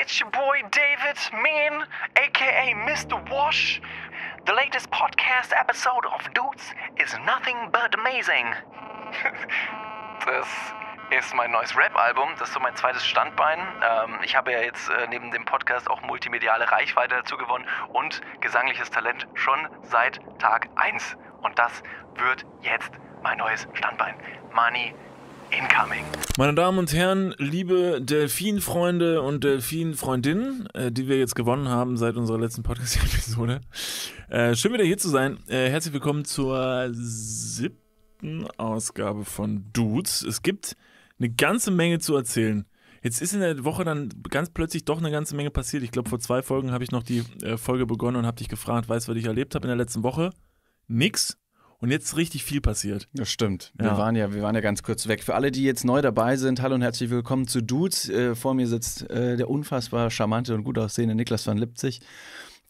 it's your boy David Mean, aka Mr. Wash. The latest podcast episode of Dudes is nothing but amazing. das ist mein neues Rap-Album. Das ist so mein zweites Standbein. Ähm, ich habe ja jetzt äh, neben dem Podcast auch multimediale Reichweite dazu gewonnen und gesangliches Talent schon seit Tag 1. Und das wird jetzt mein neues Standbein. Money incoming. Meine Damen und Herren, liebe Delfinfreunde und Delfinfreundinnen, äh, die wir jetzt gewonnen haben seit unserer letzten Podcast-Episode. Äh, schön wieder hier zu sein. Äh, herzlich willkommen zur siebten Ausgabe von Dudes. Es gibt eine ganze Menge zu erzählen. Jetzt ist in der Woche dann ganz plötzlich doch eine ganze Menge passiert. Ich glaube, vor zwei Folgen habe ich noch die äh, Folge begonnen und habe dich gefragt, weißt du, was ich erlebt habe in der letzten Woche? Nix und jetzt richtig viel passiert. Das stimmt. Ja. Wir, waren ja, wir waren ja ganz kurz weg. Für alle, die jetzt neu dabei sind, hallo und herzlich willkommen zu Dudes. Äh, vor mir sitzt äh, der unfassbar charmante und gut aussehende Niklas van Lipzig.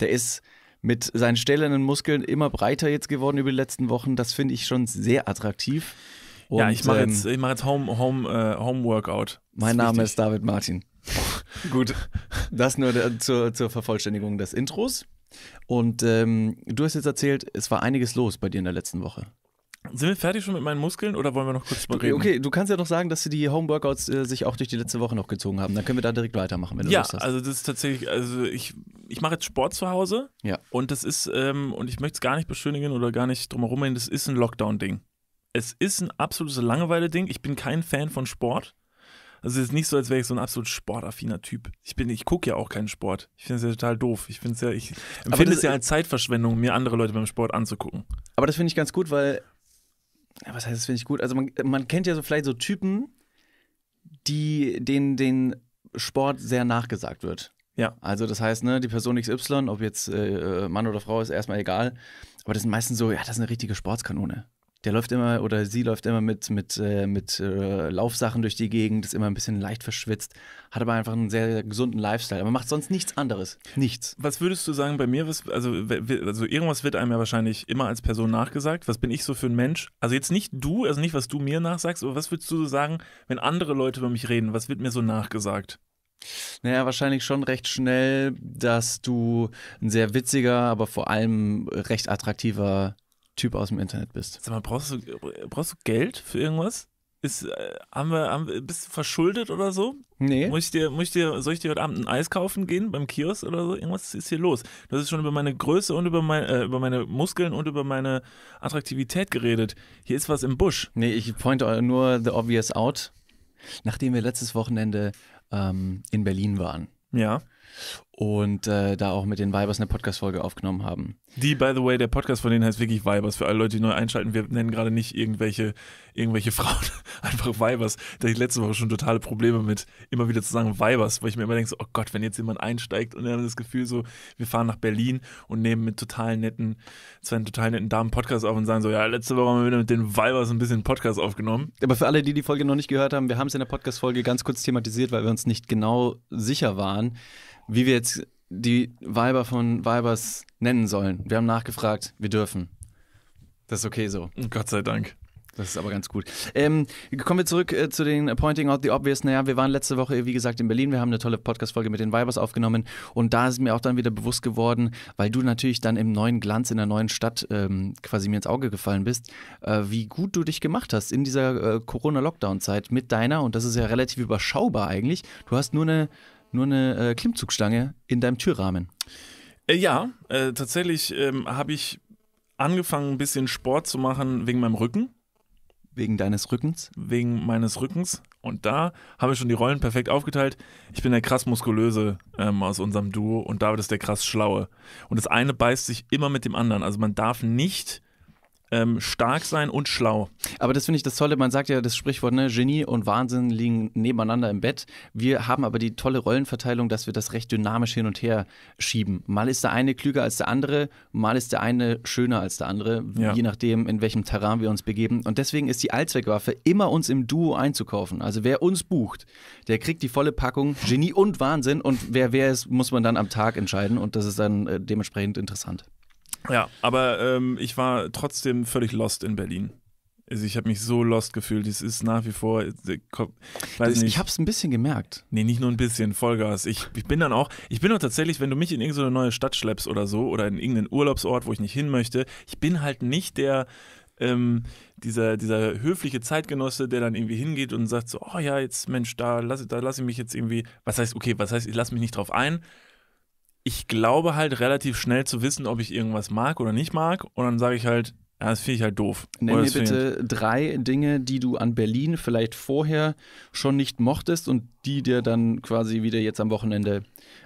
Der ist mit seinen stählernen Muskeln immer breiter jetzt geworden über die letzten Wochen. Das finde ich schon sehr attraktiv. Und, ja, ich mache ähm, jetzt, ich mach jetzt Home, Home, äh, Home Workout. Das mein ist Name wichtig. ist David Martin. Gut, das nur der, zur, zur Vervollständigung des Intros. Und ähm, du hast jetzt erzählt, es war einiges los bei dir in der letzten Woche. Sind wir fertig schon mit meinen Muskeln oder wollen wir noch kurz drüber reden? Okay, du kannst ja noch sagen, dass die Homeworkouts äh, sich auch durch die letzte Woche noch gezogen haben. Dann können wir da direkt weitermachen, wenn du ja, Lust hast. Ja, also das ist tatsächlich, also ich, ich mache jetzt Sport zu Hause. Ja. Und das ist, ähm, und ich möchte es gar nicht beschönigen oder gar nicht drum herum reden, das ist ein Lockdown-Ding. Es ist ein absolutes Langeweile-Ding. Ich bin kein Fan von Sport. Also es ist nicht so, als wäre ich so ein absolut sportaffiner Typ. Ich bin, ich gucke ja auch keinen Sport. Ich finde es ja total doof. Ich finde es ja, ich empfinde es ja als Zeitverschwendung, mir andere Leute beim Sport anzugucken. Aber das finde ich ganz gut, weil, ja, was heißt das finde ich gut? Also man, man kennt ja so vielleicht so Typen, die, denen den Sport sehr nachgesagt wird. Ja. Also das heißt, ne, die Person XY, ob jetzt äh, äh, Mann oder Frau, ist erstmal egal. Aber das sind meistens so, ja, das ist eine richtige Sportskanone der läuft immer oder sie läuft immer mit, mit, äh, mit äh, Laufsachen durch die Gegend, ist immer ein bisschen leicht verschwitzt, hat aber einfach einen sehr, sehr gesunden Lifestyle, aber macht sonst nichts anderes. Nichts. Was würdest du sagen bei mir? Was, also, also irgendwas wird einem ja wahrscheinlich immer als Person nachgesagt. Was bin ich so für ein Mensch? Also jetzt nicht du, also nicht, was du mir nachsagst, aber was würdest du so sagen, wenn andere Leute über mich reden? Was wird mir so nachgesagt? Naja, wahrscheinlich schon recht schnell, dass du ein sehr witziger, aber vor allem recht attraktiver Typ aus dem Internet bist. Sag mal, brauchst du, brauchst du Geld für irgendwas? Ist, äh, haben wir, haben, bist du verschuldet oder so? Nee. Muss ich dir, muss ich dir, soll ich dir heute Abend ein Eis kaufen gehen beim Kiosk oder so? Irgendwas ist hier los. Das ist schon über meine Größe und über, mein, äh, über meine Muskeln und über meine Attraktivität geredet. Hier ist was im Busch. Nee, ich pointe nur the obvious out. Nachdem wir letztes Wochenende ähm, in Berlin waren. Ja und äh, da auch mit den Vibers eine Podcast-Folge aufgenommen haben. Die, by the way, der Podcast von denen heißt wirklich Vibers. Für alle Leute, die neu einschalten, wir nennen gerade nicht irgendwelche, irgendwelche Frauen, einfach Vibers. Da ich letzte Woche schon totale Probleme mit, immer wieder zu sagen Vibers, weil ich mir immer denke, so, oh Gott, wenn jetzt jemand einsteigt und dann das Gefühl so, wir fahren nach Berlin und nehmen mit total netten, zwei total netten Damen Podcast auf und sagen so, ja, letzte Woche haben wir wieder mit den Vibers ein bisschen Podcast aufgenommen. Aber für alle, die die Folge noch nicht gehört haben, wir haben es in der Podcast-Folge ganz kurz thematisiert, weil wir uns nicht genau sicher waren, wie wir jetzt die Weiber von Weibers nennen sollen. Wir haben nachgefragt, wir dürfen. Das ist okay so. Gott sei Dank. Das ist aber ganz gut. Ähm, kommen wir zurück äh, zu den Pointing Out the Obvious. Naja, wir waren letzte Woche, wie gesagt, in Berlin. Wir haben eine tolle Podcast-Folge mit den Vibers aufgenommen. Und da ist mir auch dann wieder bewusst geworden, weil du natürlich dann im neuen Glanz, in der neuen Stadt ähm, quasi mir ins Auge gefallen bist, äh, wie gut du dich gemacht hast in dieser äh, Corona-Lockdown-Zeit mit deiner. Und das ist ja relativ überschaubar eigentlich. Du hast nur eine nur eine äh, Klimmzugstange in deinem Türrahmen. Äh, ja, äh, tatsächlich ähm, habe ich angefangen, ein bisschen Sport zu machen wegen meinem Rücken. Wegen deines Rückens? Wegen meines Rückens. Und da habe ich schon die Rollen perfekt aufgeteilt. Ich bin der krass muskulöse ähm, aus unserem Duo und David ist der krass schlaue. Und das eine beißt sich immer mit dem anderen. Also man darf nicht ähm, stark sein und schlau. Aber das finde ich das Tolle. Man sagt ja das Sprichwort, ne? Genie und Wahnsinn liegen nebeneinander im Bett. Wir haben aber die tolle Rollenverteilung, dass wir das recht dynamisch hin und her schieben. Mal ist der eine klüger als der andere, mal ist der eine schöner als der andere, ja. je nachdem, in welchem Terrain wir uns begeben. Und deswegen ist die Allzweckwaffe immer uns im Duo einzukaufen. Also wer uns bucht, der kriegt die volle Packung Genie und Wahnsinn. Und wer wer ist, muss man dann am Tag entscheiden. Und das ist dann äh, dementsprechend interessant. Ja, aber ähm, ich war trotzdem völlig lost in Berlin. Also ich habe mich so lost gefühlt. Es ist nach wie vor. Äh, weiß nicht. Ich habe es ein bisschen gemerkt. Nee, nicht nur ein bisschen. Vollgas. Ich, ich bin dann auch. Ich bin auch tatsächlich, wenn du mich in irgendeine neue Stadt schleppst oder so oder in irgendeinen Urlaubsort, wo ich nicht hin möchte, ich bin halt nicht der. Ähm, dieser, dieser höfliche Zeitgenosse, der dann irgendwie hingeht und sagt so, oh ja, jetzt Mensch, da lasse da lass ich mich jetzt irgendwie, was heißt, okay, was heißt, ich lasse mich nicht drauf ein, ich glaube halt relativ schnell zu wissen, ob ich irgendwas mag oder nicht mag. Und dann sage ich halt, ja, das finde ich halt doof. Nenn mir bitte halt drei Dinge, die du an Berlin vielleicht vorher schon nicht mochtest und die dir dann quasi wieder jetzt am Wochenende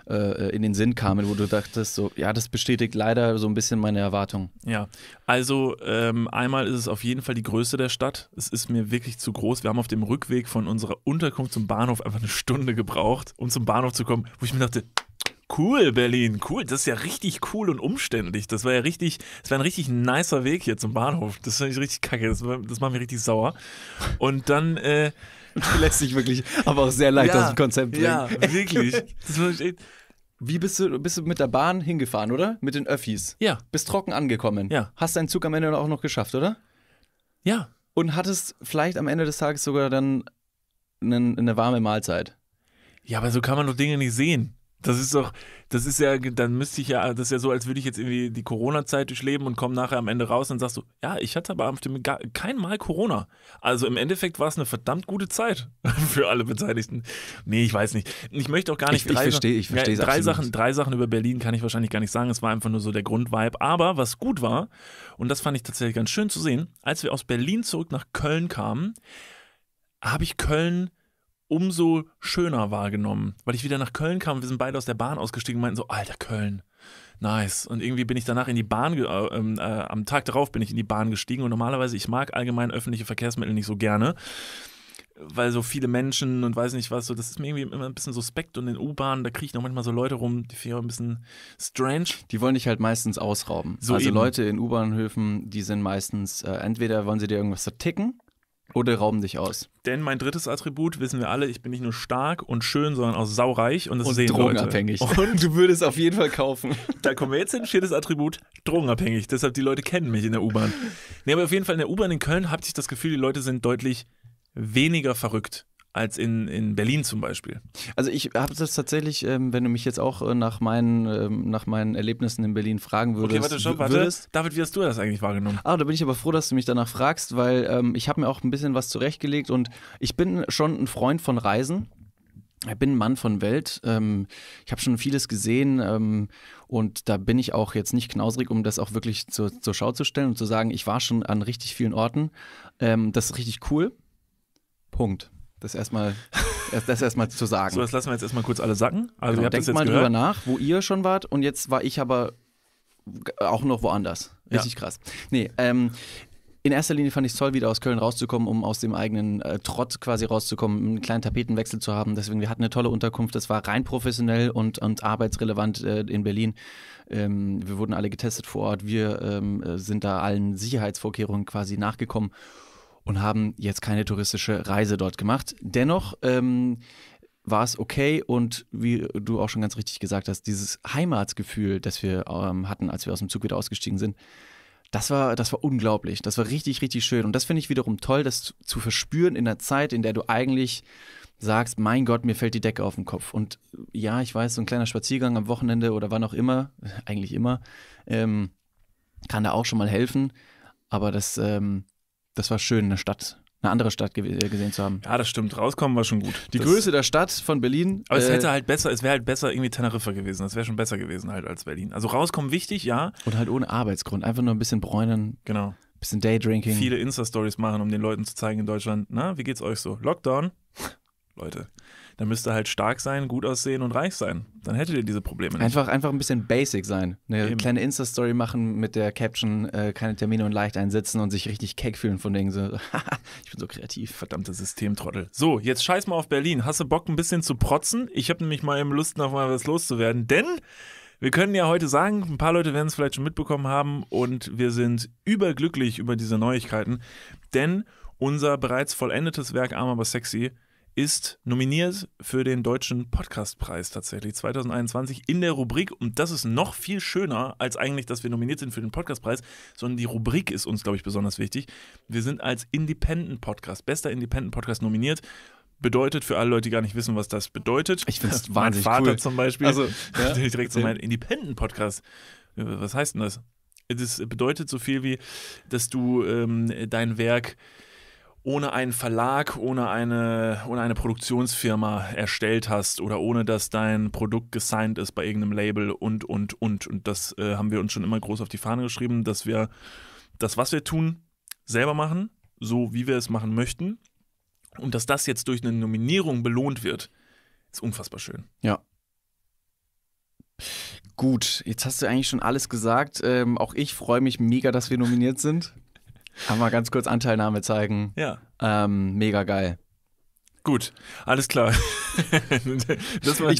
äh, in den Sinn kamen, wo du dachtest, so, ja, das bestätigt leider so ein bisschen meine Erwartung. Ja, also ähm, einmal ist es auf jeden Fall die Größe der Stadt. Es ist mir wirklich zu groß. Wir haben auf dem Rückweg von unserer Unterkunft zum Bahnhof einfach eine Stunde gebraucht, um zum Bahnhof zu kommen, wo ich mir dachte, Cool, Berlin, cool. Das ist ja richtig cool und umständlich. Das war ja richtig, das war ein richtig nicer Weg hier zum Bahnhof. Das finde ich richtig kacke. Das, das macht mich richtig sauer. Und dann, äh, lässt sich wirklich, aber auch sehr leicht ja, aus dem Konzept bringen. Ja, wirklich. Wie bist du, bist du mit der Bahn hingefahren, oder? Mit den Öffis? Ja. Bist trocken angekommen. Ja. Hast deinen Zug am Ende auch noch geschafft, oder? Ja. Und hattest vielleicht am Ende des Tages sogar dann eine, eine warme Mahlzeit. Ja, aber so kann man doch Dinge nicht sehen. Das ist doch, das ist ja, dann müsste ich ja, das ist ja so, als würde ich jetzt irgendwie die Corona-Zeit durchleben und komme nachher am Ende raus und sagst so, ja, ich hatte aber am Stimme gar, kein Mal Corona. Also im Endeffekt war es eine verdammt gute Zeit für alle Beteiligten. Nee, ich weiß nicht. Ich möchte auch gar nicht ich, drei, ich verstehe. ich versteh ja, drei Sachen, drei Sachen über Berlin kann ich wahrscheinlich gar nicht sagen. Es war einfach nur so der Grundvibe. Aber was gut war, und das fand ich tatsächlich ganz schön zu sehen, als wir aus Berlin zurück nach Köln kamen, habe ich Köln umso schöner wahrgenommen, weil ich wieder nach Köln kam. Wir sind beide aus der Bahn ausgestiegen und meinten so, alter Köln, nice. Und irgendwie bin ich danach in die Bahn, äh, ähm, äh, am Tag darauf bin ich in die Bahn gestiegen und normalerweise, ich mag allgemein öffentliche Verkehrsmittel nicht so gerne, weil so viele Menschen und weiß nicht was, so, das ist mir irgendwie immer ein bisschen suspekt und in U-Bahnen, da kriege ich noch manchmal so Leute rum, die finde ich auch ein bisschen strange. Die wollen dich halt meistens ausrauben. So also eben. Leute in U-Bahnhöfen, die sind meistens, äh, entweder wollen sie dir irgendwas verticken, oder rauben dich aus. Denn mein drittes Attribut, wissen wir alle, ich bin nicht nur stark und schön, sondern auch saureich und das und sehen drogenabhängig. Leute. Und du würdest auf jeden Fall kaufen. Da kommen wir jetzt hin, viertes Attribut, drogenabhängig. Deshalb, die Leute kennen mich in der U-Bahn. Nee, aber auf jeden Fall in der U-Bahn in Köln habe ich das Gefühl, die Leute sind deutlich weniger verrückt als in, in Berlin zum Beispiel. Also ich habe das tatsächlich, ähm, wenn du mich jetzt auch äh, nach, meinen, ähm, nach meinen Erlebnissen in Berlin fragen würdest. Okay, warte, schon, warte. Würdest, David, wie hast du das eigentlich wahrgenommen? Ah, da bin ich aber froh, dass du mich danach fragst, weil ähm, ich habe mir auch ein bisschen was zurechtgelegt und ich bin schon ein Freund von Reisen. Ich bin ein Mann von Welt. Ähm, ich habe schon vieles gesehen ähm, und da bin ich auch jetzt nicht knausrig, um das auch wirklich zur, zur Schau zu stellen und zu sagen, ich war schon an richtig vielen Orten. Ähm, das ist richtig cool. Punkt. Das erstmal das erstmal zu sagen. So, das lassen wir jetzt erstmal kurz alle sacken. Also genau, ihr jetzt denkt mal gehört. drüber nach, wo ihr schon wart und jetzt war ich aber auch noch woanders. Richtig ja. krass. Nee, ähm, in erster Linie fand ich es toll, wieder aus Köln rauszukommen, um aus dem eigenen äh, Trott quasi rauszukommen, einen kleinen Tapetenwechsel zu haben. Deswegen, wir hatten eine tolle Unterkunft. Das war rein professionell und, und arbeitsrelevant äh, in Berlin. Ähm, wir wurden alle getestet vor Ort. Wir ähm, äh, sind da allen Sicherheitsvorkehrungen quasi nachgekommen und haben jetzt keine touristische Reise dort gemacht. Dennoch ähm, war es okay und wie du auch schon ganz richtig gesagt hast, dieses Heimatsgefühl, das wir ähm, hatten, als wir aus dem Zug wieder ausgestiegen sind, das war, das war unglaublich. Das war richtig, richtig schön. Und das finde ich wiederum toll, das zu, zu verspüren in einer Zeit, in der du eigentlich sagst, mein Gott, mir fällt die Decke auf den Kopf. Und äh, ja, ich weiß, so ein kleiner Spaziergang am Wochenende oder wann auch immer, eigentlich immer, ähm, kann da auch schon mal helfen. Aber das, ähm, das war schön, eine Stadt, eine andere Stadt äh, gesehen zu haben. Ja, das stimmt. Rauskommen war schon gut. Die das Größe der Stadt von Berlin. Aber äh, es hätte halt besser, es wäre halt besser irgendwie Teneriffa gewesen. Das wäre schon besser gewesen halt als Berlin. Also rauskommen wichtig, ja. Und halt ohne Arbeitsgrund. Einfach nur ein bisschen bräunen. Genau. Ein Bisschen Daydrinking. Viele Insta-Stories machen, um den Leuten zu zeigen in Deutschland, na, wie geht's euch so? Lockdown? Leute dann müsst ihr halt stark sein, gut aussehen und reich sein. Dann hättet ihr diese Probleme nicht. Einfach, einfach ein bisschen basic sein. Eine Eben. kleine Insta-Story machen mit der Caption, äh, keine Termine und leicht einsetzen und sich richtig keck fühlen von denen. So, ich bin so kreativ. Verdammte Systemtrottel. So, jetzt scheiß mal auf Berlin. Hast du Bock, ein bisschen zu protzen? Ich habe nämlich mal eben Lust, noch mal was loszuwerden, denn... Wir können ja heute sagen, ein paar Leute werden es vielleicht schon mitbekommen haben und wir sind überglücklich über diese Neuigkeiten, denn unser bereits vollendetes Werk Arm aber sexy ist nominiert für den Deutschen Podcastpreis tatsächlich 2021 in der Rubrik. Und das ist noch viel schöner, als eigentlich, dass wir nominiert sind für den Podcastpreis, sondern die Rubrik ist uns, glaube ich, besonders wichtig. Wir sind als Independent Podcast, bester Independent Podcast nominiert bedeutet, für alle Leute, die gar nicht wissen, was das bedeutet. Ich finde es wahnsinnig Mein Vater cool. zum Beispiel, also, ja? direkt zu meinem Independent-Podcast. Äh, was heißt denn das? Das bedeutet so viel wie, dass du ähm, dein Werk ohne einen Verlag, ohne eine, ohne eine Produktionsfirma erstellt hast oder ohne dass dein Produkt gesigned ist bei irgendeinem Label und, und, und. Und das äh, haben wir uns schon immer groß auf die Fahne geschrieben, dass wir das, was wir tun, selber machen, so wie wir es machen möchten. Und dass das jetzt durch eine Nominierung belohnt wird, ist unfassbar schön. Ja. Gut, jetzt hast du eigentlich schon alles gesagt. Ähm, auch ich freue mich mega, dass wir nominiert sind. Kann man ganz kurz Anteilnahme zeigen. Ja. Ähm, mega geil. Gut, alles klar. ich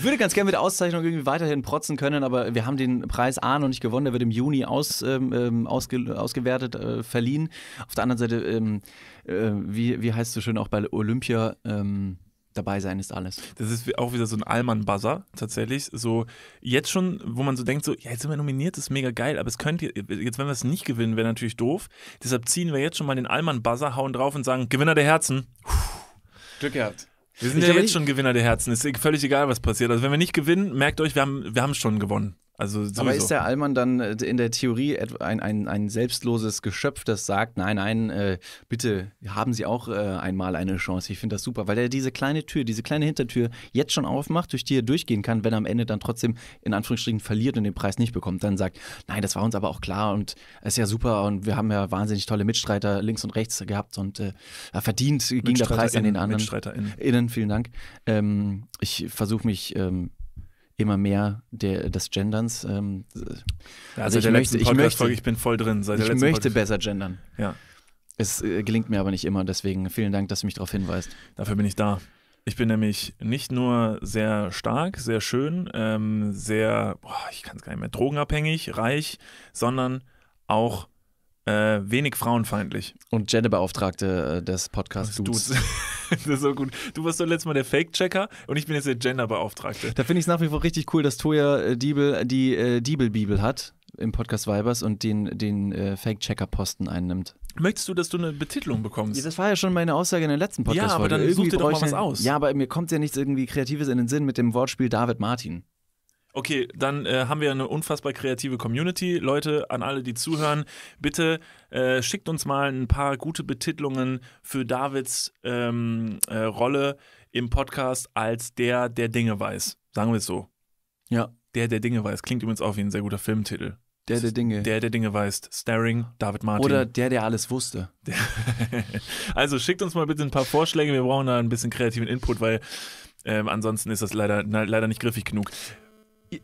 würde ganz gerne mit der Auszeichnung irgendwie weiterhin protzen können, aber wir haben den Preis A noch nicht gewonnen. Der wird im Juni aus, ähm, ähm ausge, ausgewertet, äh, verliehen. Auf der anderen Seite, ähm, äh, wie, wie heißt es so schön auch bei Olympia? Ähm, dabei sein ist alles. Das ist auch wieder so ein Allmann-Buzzer tatsächlich. So jetzt schon, wo man so denkt, so, ja, jetzt sind wir nominiert, das ist mega geil, aber es könnte, jetzt wenn wir es nicht gewinnen, wäre natürlich doof. Deshalb ziehen wir jetzt schon mal den Allmann-Buzzer, hauen drauf und sagen, Gewinner der Herzen. Glück gehabt. Wir sind ich ja jetzt schon Gewinner der Herzen. Ist völlig egal, was passiert. Also wenn wir nicht gewinnen, merkt euch, wir haben, wir haben schon gewonnen. Also sowieso. Aber ist der Allmann dann äh, in der Theorie ein, ein, ein selbstloses Geschöpf, das sagt, nein, nein, äh, bitte haben Sie auch äh, einmal eine Chance. Ich finde das super, weil er diese kleine Tür, diese kleine Hintertür jetzt schon aufmacht, durch die er durchgehen kann, wenn er am Ende dann trotzdem in Anführungsstrichen verliert und den Preis nicht bekommt, dann sagt, nein, das war uns aber auch klar und ist ja super und wir haben ja wahnsinnig tolle Mitstreiter links und rechts gehabt und äh, verdient ging der Preis an den anderen. MitstreiterInnen. Innen, vielen Dank. Ähm, ich versuche mich... Ähm, immer mehr der, des Genderns. Ähm, ja, also ich möchte, ich möchte, ich bin voll drin. ich möchte besser gendern. Ja. Es äh, gelingt mir aber nicht immer, deswegen vielen Dank, dass du mich darauf hinweist. Dafür bin ich da. Ich bin nämlich nicht nur sehr stark, sehr schön, ähm, sehr, boah, ich kann es gar nicht mehr, drogenabhängig, reich, sondern auch äh, wenig frauenfeindlich. Und Genderbeauftragte äh, des Podcasts Dudes. Dudes. das ist so gut. Du warst doch letztes Mal der Fake-Checker und ich bin jetzt der Gender-Beauftragte. Da finde ich es nach wie vor richtig cool, dass Toya äh, Diebel die äh, Diebel-Bibel hat im Podcast Vibers und den, den äh, Fake-Checker-Posten einnimmt. Möchtest du, dass du eine Betitelung bekommst? Ja, das war ja schon meine Aussage in der letzten Podcast-Folge. Ja, aber dann irgendwie such dir doch mal was aus. Ja, aber mir kommt ja nichts irgendwie Kreatives in den Sinn mit dem Wortspiel David Martin. Okay, dann äh, haben wir eine unfassbar kreative Community. Leute, an alle, die zuhören, bitte äh, schickt uns mal ein paar gute Betitlungen für Davids ähm, äh, Rolle im Podcast als der, der Dinge weiß. Sagen wir es so. Ja. Der, der Dinge weiß. Klingt übrigens auch wie ein sehr guter Filmtitel. Der, der Dinge. Der, der Dinge weiß. Staring, David Martin. Oder der, der alles wusste. also schickt uns mal bitte ein paar Vorschläge. Wir brauchen da ein bisschen kreativen Input, weil ähm, ansonsten ist das leider, na, leider nicht griffig genug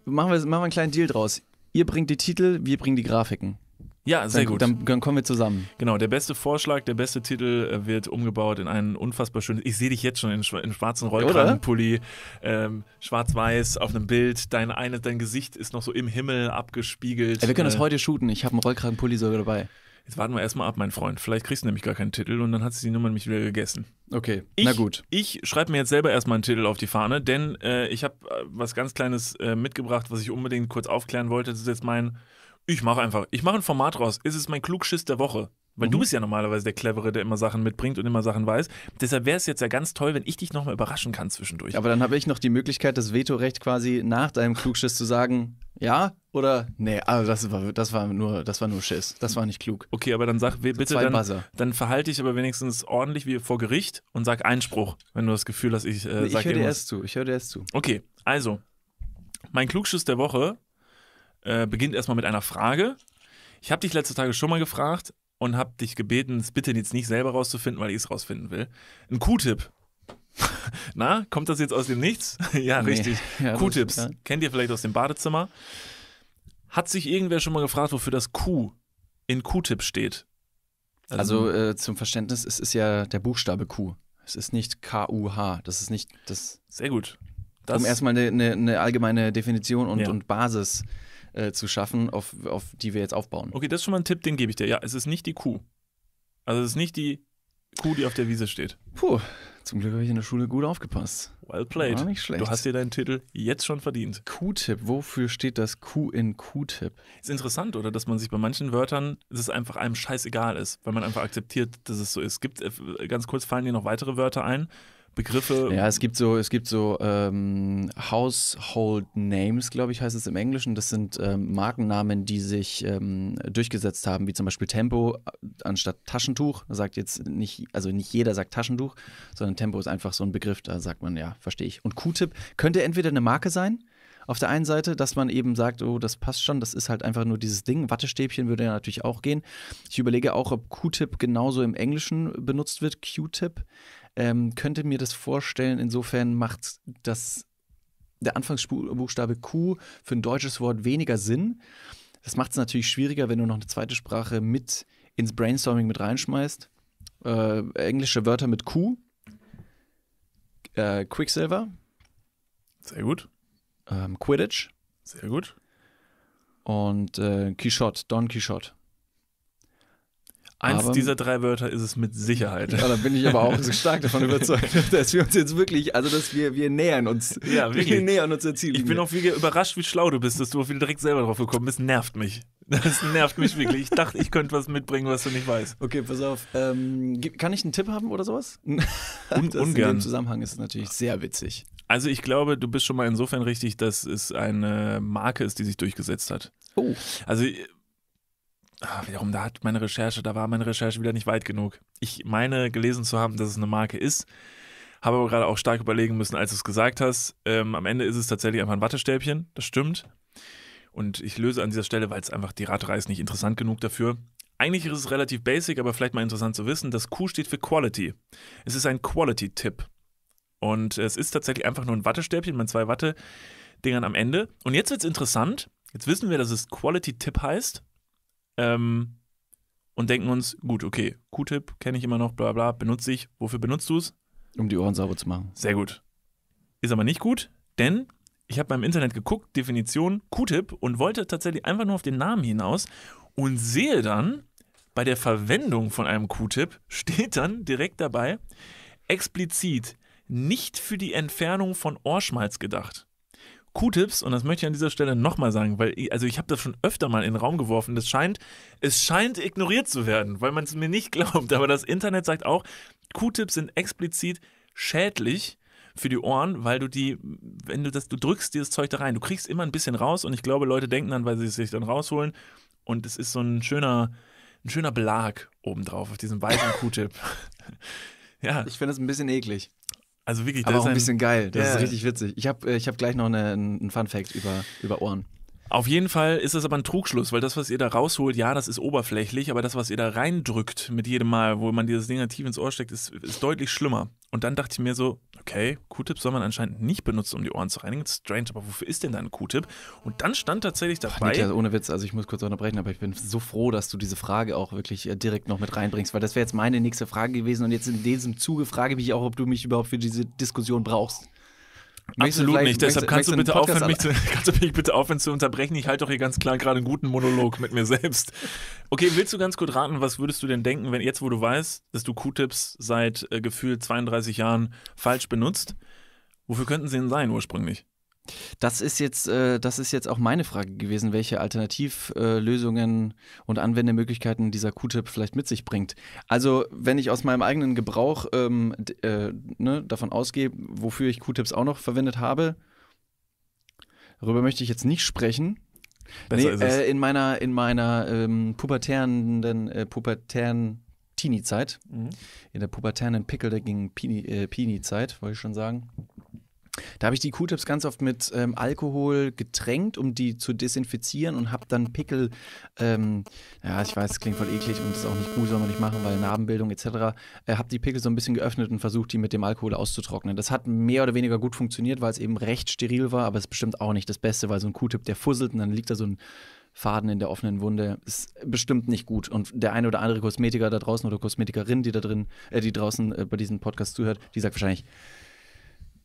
machen wir, machen wir einen kleinen Deal draus. Ihr bringt die Titel, wir bringen die Grafiken. Ja, sehr dann, gut. Dann, dann, kommen wir zusammen. Genau, der beste Vorschlag, der beste Titel äh, wird umgebaut in einen unfassbar schönen. Ich sehe dich jetzt schon in, in schwarzen Rollkragenpulli, ähm, schwarz-weiß auf einem Bild. Dein, eine, dein Gesicht ist noch so im Himmel abgespiegelt. Ja, wir können das äh, heute shooten. Ich habe einen Rollkragenpulli sogar dabei. Jetzt warten wir erstmal ab, mein Freund. Vielleicht kriegst du nämlich gar keinen Titel und dann hat sie die Nummer nämlich wieder gegessen. Okay, ich, na gut. Ich schreibe mir jetzt selber erstmal einen Titel auf die Fahne, denn äh, ich habe äh, was ganz Kleines äh, mitgebracht, was ich unbedingt kurz aufklären wollte. Das ist jetzt mein, ich mache einfach, ich mache ein Format raus. Es ist mein Klugschiss der Woche. Weil mhm. du bist ja normalerweise der Clevere, der immer Sachen mitbringt und immer Sachen weiß. Deshalb wäre es jetzt ja ganz toll, wenn ich dich nochmal überraschen kann zwischendurch. Aber dann habe ich noch die Möglichkeit, das Vetorecht quasi nach deinem Klugschiss zu sagen, ja oder nee, also das war, das war, nur, das war nur Schiss. Das war nicht klug. Okay, aber dann sag bitte, so dann, dann verhalte ich aber wenigstens ordentlich wie vor Gericht und sag Einspruch, wenn du das Gefühl hast, ich äh, nee, sag Ich höre dir erst zu, ich höre dir erst zu. Okay, also, mein Klugschiss der Woche äh, beginnt erstmal mit einer Frage. Ich habe dich letzte Tage schon mal gefragt, und habe dich gebeten, es bitte jetzt nicht selber rauszufinden, weil ich es rausfinden will. Ein Q-Tipp. Na, kommt das jetzt aus dem Nichts? ja, nee. richtig. Ja, Q-Tipps. Ja. Kennt ihr vielleicht aus dem Badezimmer? Hat sich irgendwer schon mal gefragt, wofür das Q in Q-Tipp steht? Also, also äh, zum Verständnis, es ist ja der Buchstabe Q. Es ist nicht K-U-H. Das ist nicht das. Sehr gut. Das um erstmal eine, eine, eine allgemeine Definition und, ja. und Basis äh, zu schaffen, auf, auf die wir jetzt aufbauen. Okay, das ist schon mal ein Tipp, den gebe ich dir. Ja, es ist nicht die Kuh. Also es ist nicht die Kuh, die auf der Wiese steht. Puh, zum Glück habe ich in der Schule gut aufgepasst. Well played. War nicht schlecht. Du hast dir deinen Titel jetzt schon verdient. Q-Tip, wofür steht das Q in Q-Tip? Ist interessant, oder? Dass man sich bei manchen Wörtern, dass es einfach einem scheißegal ist, weil man einfach akzeptiert, dass es so ist. Gibt, äh, ganz kurz fallen dir noch weitere Wörter ein, Begriffe. Ja, es gibt so, es gibt so ähm, Household Names, glaube ich, heißt es im Englischen. Das sind ähm, Markennamen, die sich ähm, durchgesetzt haben, wie zum Beispiel Tempo äh, anstatt Taschentuch. Da sagt jetzt nicht, also nicht jeder sagt Taschentuch, sondern Tempo ist einfach so ein Begriff, da sagt man, ja, verstehe ich. Und Q-Tip könnte entweder eine Marke sein, auf der einen Seite, dass man eben sagt, oh, das passt schon, das ist halt einfach nur dieses Ding. Wattestäbchen würde ja natürlich auch gehen. Ich überlege auch, ob Q-Tip genauso im Englischen benutzt wird, Q-Tip ähm, könnte mir das vorstellen. Insofern macht das der Anfangsbuchstabe Q für ein deutsches Wort weniger Sinn. Das macht es natürlich schwieriger, wenn du noch eine zweite Sprache mit ins Brainstorming mit reinschmeißt. Äh, englische Wörter mit Q. Äh, Quicksilver. Sehr gut. Ähm, Quidditch. Sehr gut. Und äh, Quichotte, Don Quichotte. Eins aber, dieser drei Wörter ist es mit Sicherheit. Ja, da bin ich aber auch so stark davon überzeugt, dass wir uns jetzt wirklich, also dass wir, wir nähern uns. Ja, wirklich. Wir nähern uns der Ziellinie. Ich bin auch wieder überrascht, wie schlau du bist, dass du auf jeden direkt selber drauf gekommen bist. Nervt mich. Das nervt mich wirklich. Ich dachte, ich könnte was mitbringen, was du nicht weißt. Okay, pass auf. Ähm, kann ich einen Tipp haben oder sowas? Un das ungern. In dem Zusammenhang ist natürlich sehr witzig. Also ich glaube, du bist schon mal insofern richtig, dass es eine Marke ist, die sich durchgesetzt hat. Oh. Also Ach, wiederum, da hat meine Recherche, da war meine Recherche wieder nicht weit genug. Ich meine gelesen zu haben, dass es eine Marke ist, habe aber gerade auch stark überlegen müssen, als du es gesagt hast. Ähm, am Ende ist es tatsächlich einfach ein Wattestäbchen, das stimmt. Und ich löse an dieser Stelle, weil es einfach die Raterei ist nicht interessant genug dafür. Eigentlich ist es relativ basic, aber vielleicht mal interessant zu wissen, das Q steht für Quality. Es ist ein Quality-Tipp. Und es ist tatsächlich einfach nur ein Wattestäbchen mit zwei Watte-Dingern am Ende. Und jetzt wird es interessant. Jetzt wissen wir, dass es Quality-Tipp heißt. Ähm, und denken uns, gut, okay, Q-Tip kenne ich immer noch, bla bla, benutze ich. Wofür benutzt du es? Um die Ohren sauber zu machen. Sehr gut. Ist aber nicht gut, denn ich habe beim Internet geguckt, Definition Q-Tip und wollte tatsächlich einfach nur auf den Namen hinaus und sehe dann, bei der Verwendung von einem Q-Tip steht dann direkt dabei, explizit nicht für die Entfernung von Ohrschmalz gedacht q tipps und das möchte ich an dieser Stelle nochmal sagen, weil ich, also ich habe das schon öfter mal in den Raum geworfen, das scheint, es scheint ignoriert zu werden, weil man es mir nicht glaubt, aber das Internet sagt auch, q tipps sind explizit schädlich für die Ohren, weil du die, wenn du das, du drückst dieses Zeug da rein, du kriegst immer ein bisschen raus und ich glaube, Leute denken dann, weil sie es sich dann rausholen und es ist so ein schöner, ein schöner Belag obendrauf auf diesem weißen Q-Tip. ja. Ich finde es ein bisschen eklig. Also wirklich, das ist ein bisschen geil. Das yeah. ist richtig witzig. Ich habe äh, ich hab gleich noch eine, einen Fun Fact über, über Ohren. Auf jeden Fall ist das aber ein Trugschluss, weil das, was ihr da rausholt, ja, das ist oberflächlich, aber das, was ihr da reindrückt mit jedem Mal, wo man dieses Ding tief ins Ohr steckt, ist, ist deutlich schlimmer. Und dann dachte ich mir so, okay, Q-Tip soll man anscheinend nicht benutzen, um die Ohren zu reinigen. Strange, aber wofür ist denn dann ein Q-Tip? Und dann stand tatsächlich dabei. Ach, Niklas, ohne Witz, also ich muss kurz unterbrechen, aber ich bin so froh, dass du diese Frage auch wirklich äh, direkt noch mit reinbringst, weil das wäre jetzt meine nächste Frage gewesen. Und jetzt in diesem Zuge frage ich mich auch, ob du mich überhaupt für diese Diskussion brauchst. Absolut nicht. Deshalb kannst, du bitte aufhören, mich zu, kannst du mich bitte aufhören zu unterbrechen. Ich halte doch hier ganz klar gerade einen guten Monolog mit mir selbst. Okay, willst du ganz kurz raten, was würdest du denn denken, wenn jetzt, wo du weißt, dass du Q-Tips seit äh, gefühlt 32 Jahren falsch benutzt, wofür könnten sie denn sein ursprünglich? Das ist jetzt, äh, das ist jetzt auch meine Frage gewesen, welche Alternativlösungen äh, und Anwendemöglichkeiten dieser Q-Tip vielleicht mit sich bringt. Also, wenn ich aus meinem eigenen Gebrauch ähm, äh, ne, davon ausgehe, wofür ich Q-Tips auch noch verwendet habe, darüber möchte ich jetzt nicht sprechen. Besser nee, ist äh, es. in meiner, in meiner ähm, pubertären, äh, pubertären Teenie-Zeit, mhm. in der pubertären Pickel, der ging Pini-Zeit, äh, wollte ich schon sagen da habe ich die Q-Tips ganz oft mit ähm, Alkohol getränkt, um die zu desinfizieren und habe dann Pickel, ähm, ja, ich weiß, es klingt voll eklig und ist auch nicht gut, soll man nicht machen, weil Narbenbildung etc. Äh, habe die Pickel so ein bisschen geöffnet und versucht, die mit dem Alkohol auszutrocknen. Das hat mehr oder weniger gut funktioniert, weil es eben recht steril war, aber es ist bestimmt auch nicht das Beste, weil so ein Q-Tip, der fusselt und dann liegt da so ein Faden in der offenen Wunde ist bestimmt nicht gut. Und der eine oder andere Kosmetiker da draußen oder Kosmetikerin, die da drin, äh, die draußen äh, bei diesem Podcast zuhört, die sagt wahrscheinlich,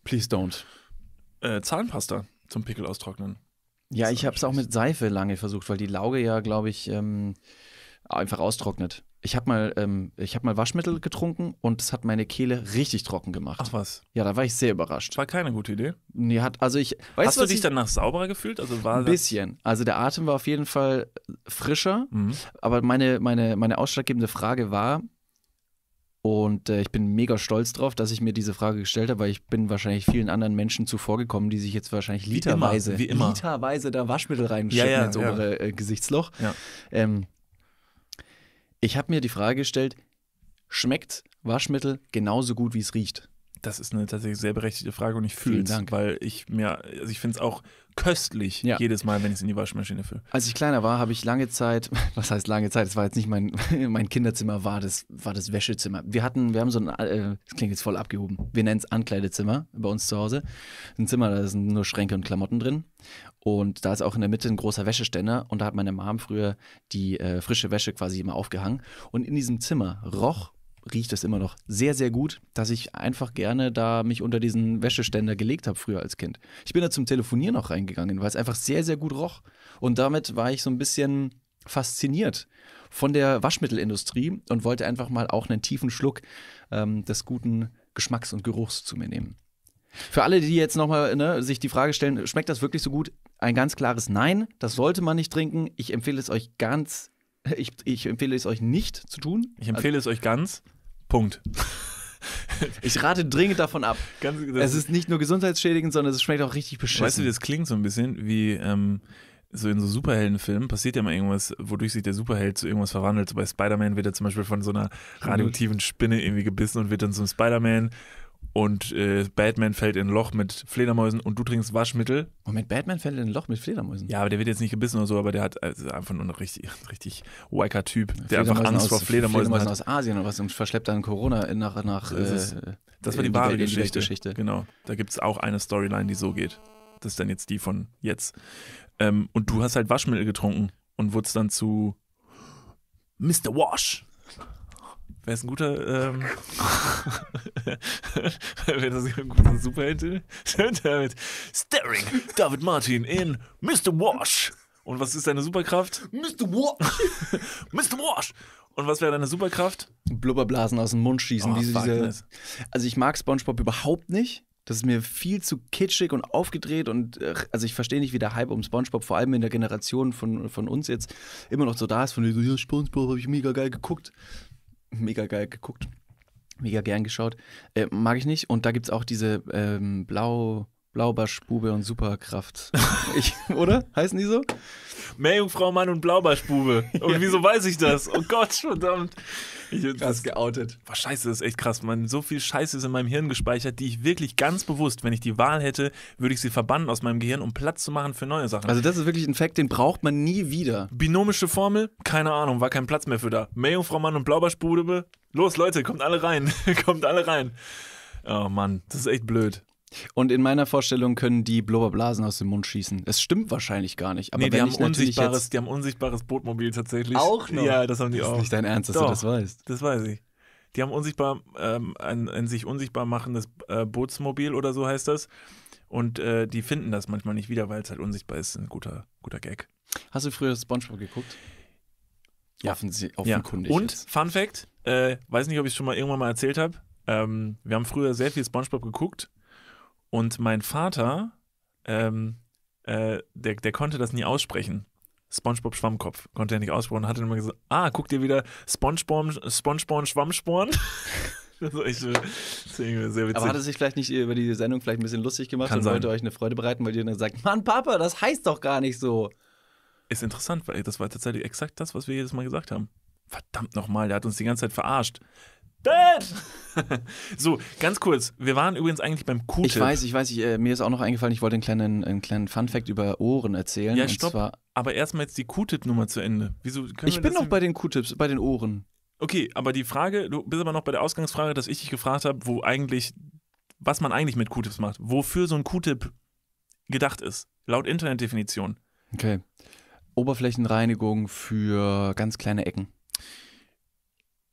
Please don't. Äh, Zahnpasta zum Pickel austrocknen. Ja, ich habe es auch mit Seife lange versucht, weil die Lauge ja, glaube ich, ähm, einfach austrocknet. Ich habe mal, ähm, hab mal Waschmittel getrunken und es hat meine Kehle richtig trocken gemacht. Ach was? Ja, da war ich sehr überrascht. War keine gute Idee. Nee, hat, also ich. Weißt, Hast du dich ich, danach sauberer gefühlt? Also war ein bisschen. Also der Atem war auf jeden Fall frischer. Mhm. Aber meine, meine, meine ausschlaggebende Frage war, und äh, ich bin mega stolz drauf, dass ich mir diese Frage gestellt habe, weil ich bin wahrscheinlich vielen anderen Menschen zuvorgekommen, die sich jetzt wahrscheinlich literweise, wie immer, wie immer. literweise da Waschmittel reinschütten ja, ja, ins obere äh, Gesichtsloch. Ähm, ich habe mir die Frage gestellt, schmeckt Waschmittel genauso gut, wie es riecht? Das ist eine tatsächlich sehr berechtigte Frage und ich fühle es, weil ich mir, also ich finde es auch köstlich ja. jedes Mal, wenn ich es in die Waschmaschine fülle. Als ich kleiner war, habe ich lange Zeit, was heißt lange Zeit, es war jetzt nicht mein, mein Kinderzimmer, war das, war das Wäschezimmer. Wir hatten, wir haben so ein, äh, das klingt jetzt voll abgehoben, wir nennen es Ankleidezimmer bei uns zu Hause. Ein Zimmer, da sind nur Schränke und Klamotten drin. Und da ist auch in der Mitte ein großer Wäscheständer und da hat meine Mom früher die äh, frische Wäsche quasi immer aufgehangen. Und in diesem Zimmer roch riecht es immer noch sehr, sehr gut, dass ich einfach gerne da mich unter diesen Wäscheständer gelegt habe früher als Kind. Ich bin da zum Telefonieren auch reingegangen, weil es einfach sehr, sehr gut roch. Und damit war ich so ein bisschen fasziniert von der Waschmittelindustrie und wollte einfach mal auch einen tiefen Schluck ähm, des guten Geschmacks und Geruchs zu mir nehmen. Für alle, die jetzt nochmal ne, sich die Frage stellen, schmeckt das wirklich so gut? Ein ganz klares Nein, das sollte man nicht trinken. Ich empfehle es euch ganz, ich, ich empfehle es euch nicht zu tun. Ich empfehle also, es euch ganz. Punkt. Ich rate dringend davon ab. Ganz, es ist nicht nur gesundheitsschädigend, sondern es schmeckt auch richtig beschissen. Weißt du, wie das klingt so ein bisschen? Wie ähm, so in so Superheldenfilmen passiert ja mal irgendwas, wodurch sich der Superheld zu irgendwas verwandelt. So bei Spider-Man wird er zum Beispiel von so einer mhm. radioaktiven Spinne irgendwie gebissen und wird dann zum Spider-Man und äh, Batman fällt in ein Loch mit Fledermäusen und du trinkst Waschmittel. Oh, Moment, Batman fällt in ein Loch mit Fledermäusen? Ja, aber der wird jetzt nicht gebissen oder so, aber der hat also einfach nur ein richtig, richtig wacker Typ, der einfach Angst aus, vor Fledermäusen, Fledermäusen hat. aus Asien oder was und verschleppt dann Corona nach, nach das, ist, äh, das war die wahre Geschichte. Geschichte. Genau, da gibt es auch eine Storyline, die so geht. Das ist dann jetzt die von jetzt. Ähm, und du hast halt Waschmittel getrunken und wurdest dann zu Mr. Wash wäre es ein guter, ähm, wäre das ein guter Superheld? Staring David Martin in Mr. Wash. Und was ist deine Superkraft? Mr. Wash. Mr. Wash. Und was wäre deine Superkraft? Blubberblasen aus dem Mund schießen. Oh, diese, diese, also ich mag SpongeBob überhaupt nicht. Das ist mir viel zu kitschig und aufgedreht und äh, also ich verstehe nicht, wie der Hype um SpongeBob, vor allem in der Generation von, von uns jetzt, immer noch so da ist, von so, ja, SpongeBob habe ich mega geil geguckt mega geil geguckt. Mega gern geschaut. Äh, mag ich nicht. Und da gibt es auch diese ähm, blau, Blaubaschbube und Superkraft. Ich, oder? Heißen die so? Meerjungfrau, Mann und Blaubaschbube. Und ja. wieso weiß ich das? Oh Gott, verdammt. Ich, das, krass geoutet. Boah, scheiße, das ist echt krass, Mann. So viel Scheiße ist in meinem Hirn gespeichert, die ich wirklich ganz bewusst, wenn ich die Wahl hätte, würde ich sie verbannen aus meinem Gehirn, um Platz zu machen für neue Sachen. Also das ist wirklich ein Fact, den braucht man nie wieder. Binomische Formel? Keine Ahnung, war kein Platz mehr für da. Meerjungfrau, Mann und Blaubaschbube? Los, Leute, kommt alle rein. kommt alle rein. Oh Mann, das ist echt blöd. Und in meiner Vorstellung können die Blubberblasen aus dem Mund schießen. Es stimmt wahrscheinlich gar nicht. Aber nee, die, haben unsichtbares, die haben unsichtbares Bootmobil tatsächlich. Auch noch? Ja, das haben die das auch. Ist nicht dein Ernst, dass Doch, du das weißt. Das weiß ich. Die haben unsichtbar, ähm, ein, ein, sich unsichtbar machendes äh, Bootsmobil oder so heißt das. Und äh, die finden das manchmal nicht wieder, weil es halt unsichtbar ist. Ein guter, guter Gag. Hast du früher SpongeBob geguckt? Ja, offenkundig. Ja. Und jetzt. Fun Fact: äh, Weiß nicht, ob ich es schon mal irgendwann mal erzählt habe. Ähm, wir haben früher sehr viel SpongeBob geguckt und mein Vater, ähm, äh, der, der konnte das nie aussprechen. SpongeBob Schwammkopf. Konnte er nicht aussprechen. Hat dann immer gesagt: Ah, guck dir wieder SpongeBob, SpongeBob Schwammsporn. das war echt, äh, sehr witzig. Aber hat er sich vielleicht nicht über die Sendung vielleicht ein bisschen lustig gemacht Kann und sein. wollte euch eine Freude bereiten, weil ihr dann sagt: Mann, Papa, das heißt doch gar nicht so. Ist interessant, weil das war tatsächlich exakt das, was wir jedes Mal gesagt haben. Verdammt nochmal, der hat uns die ganze Zeit verarscht. Dad! so, ganz kurz. Wir waren übrigens eigentlich beim q -Tip. Ich weiß, ich weiß, ich, äh, mir ist auch noch eingefallen, ich wollte einen kleinen, einen kleinen Fun-Fact über Ohren erzählen. Ja, stopp. Zwar, aber erstmal jetzt die q tip nummer zu Ende. Wieso ich bin noch bei den Q-Tips, bei den Ohren. Okay, aber die Frage, du bist aber noch bei der Ausgangsfrage, dass ich dich gefragt habe, wo eigentlich, was man eigentlich mit Q-Tips macht. Wofür so ein Q-Tip gedacht ist, laut Internetdefinition. Okay. Oberflächenreinigung für ganz kleine Ecken.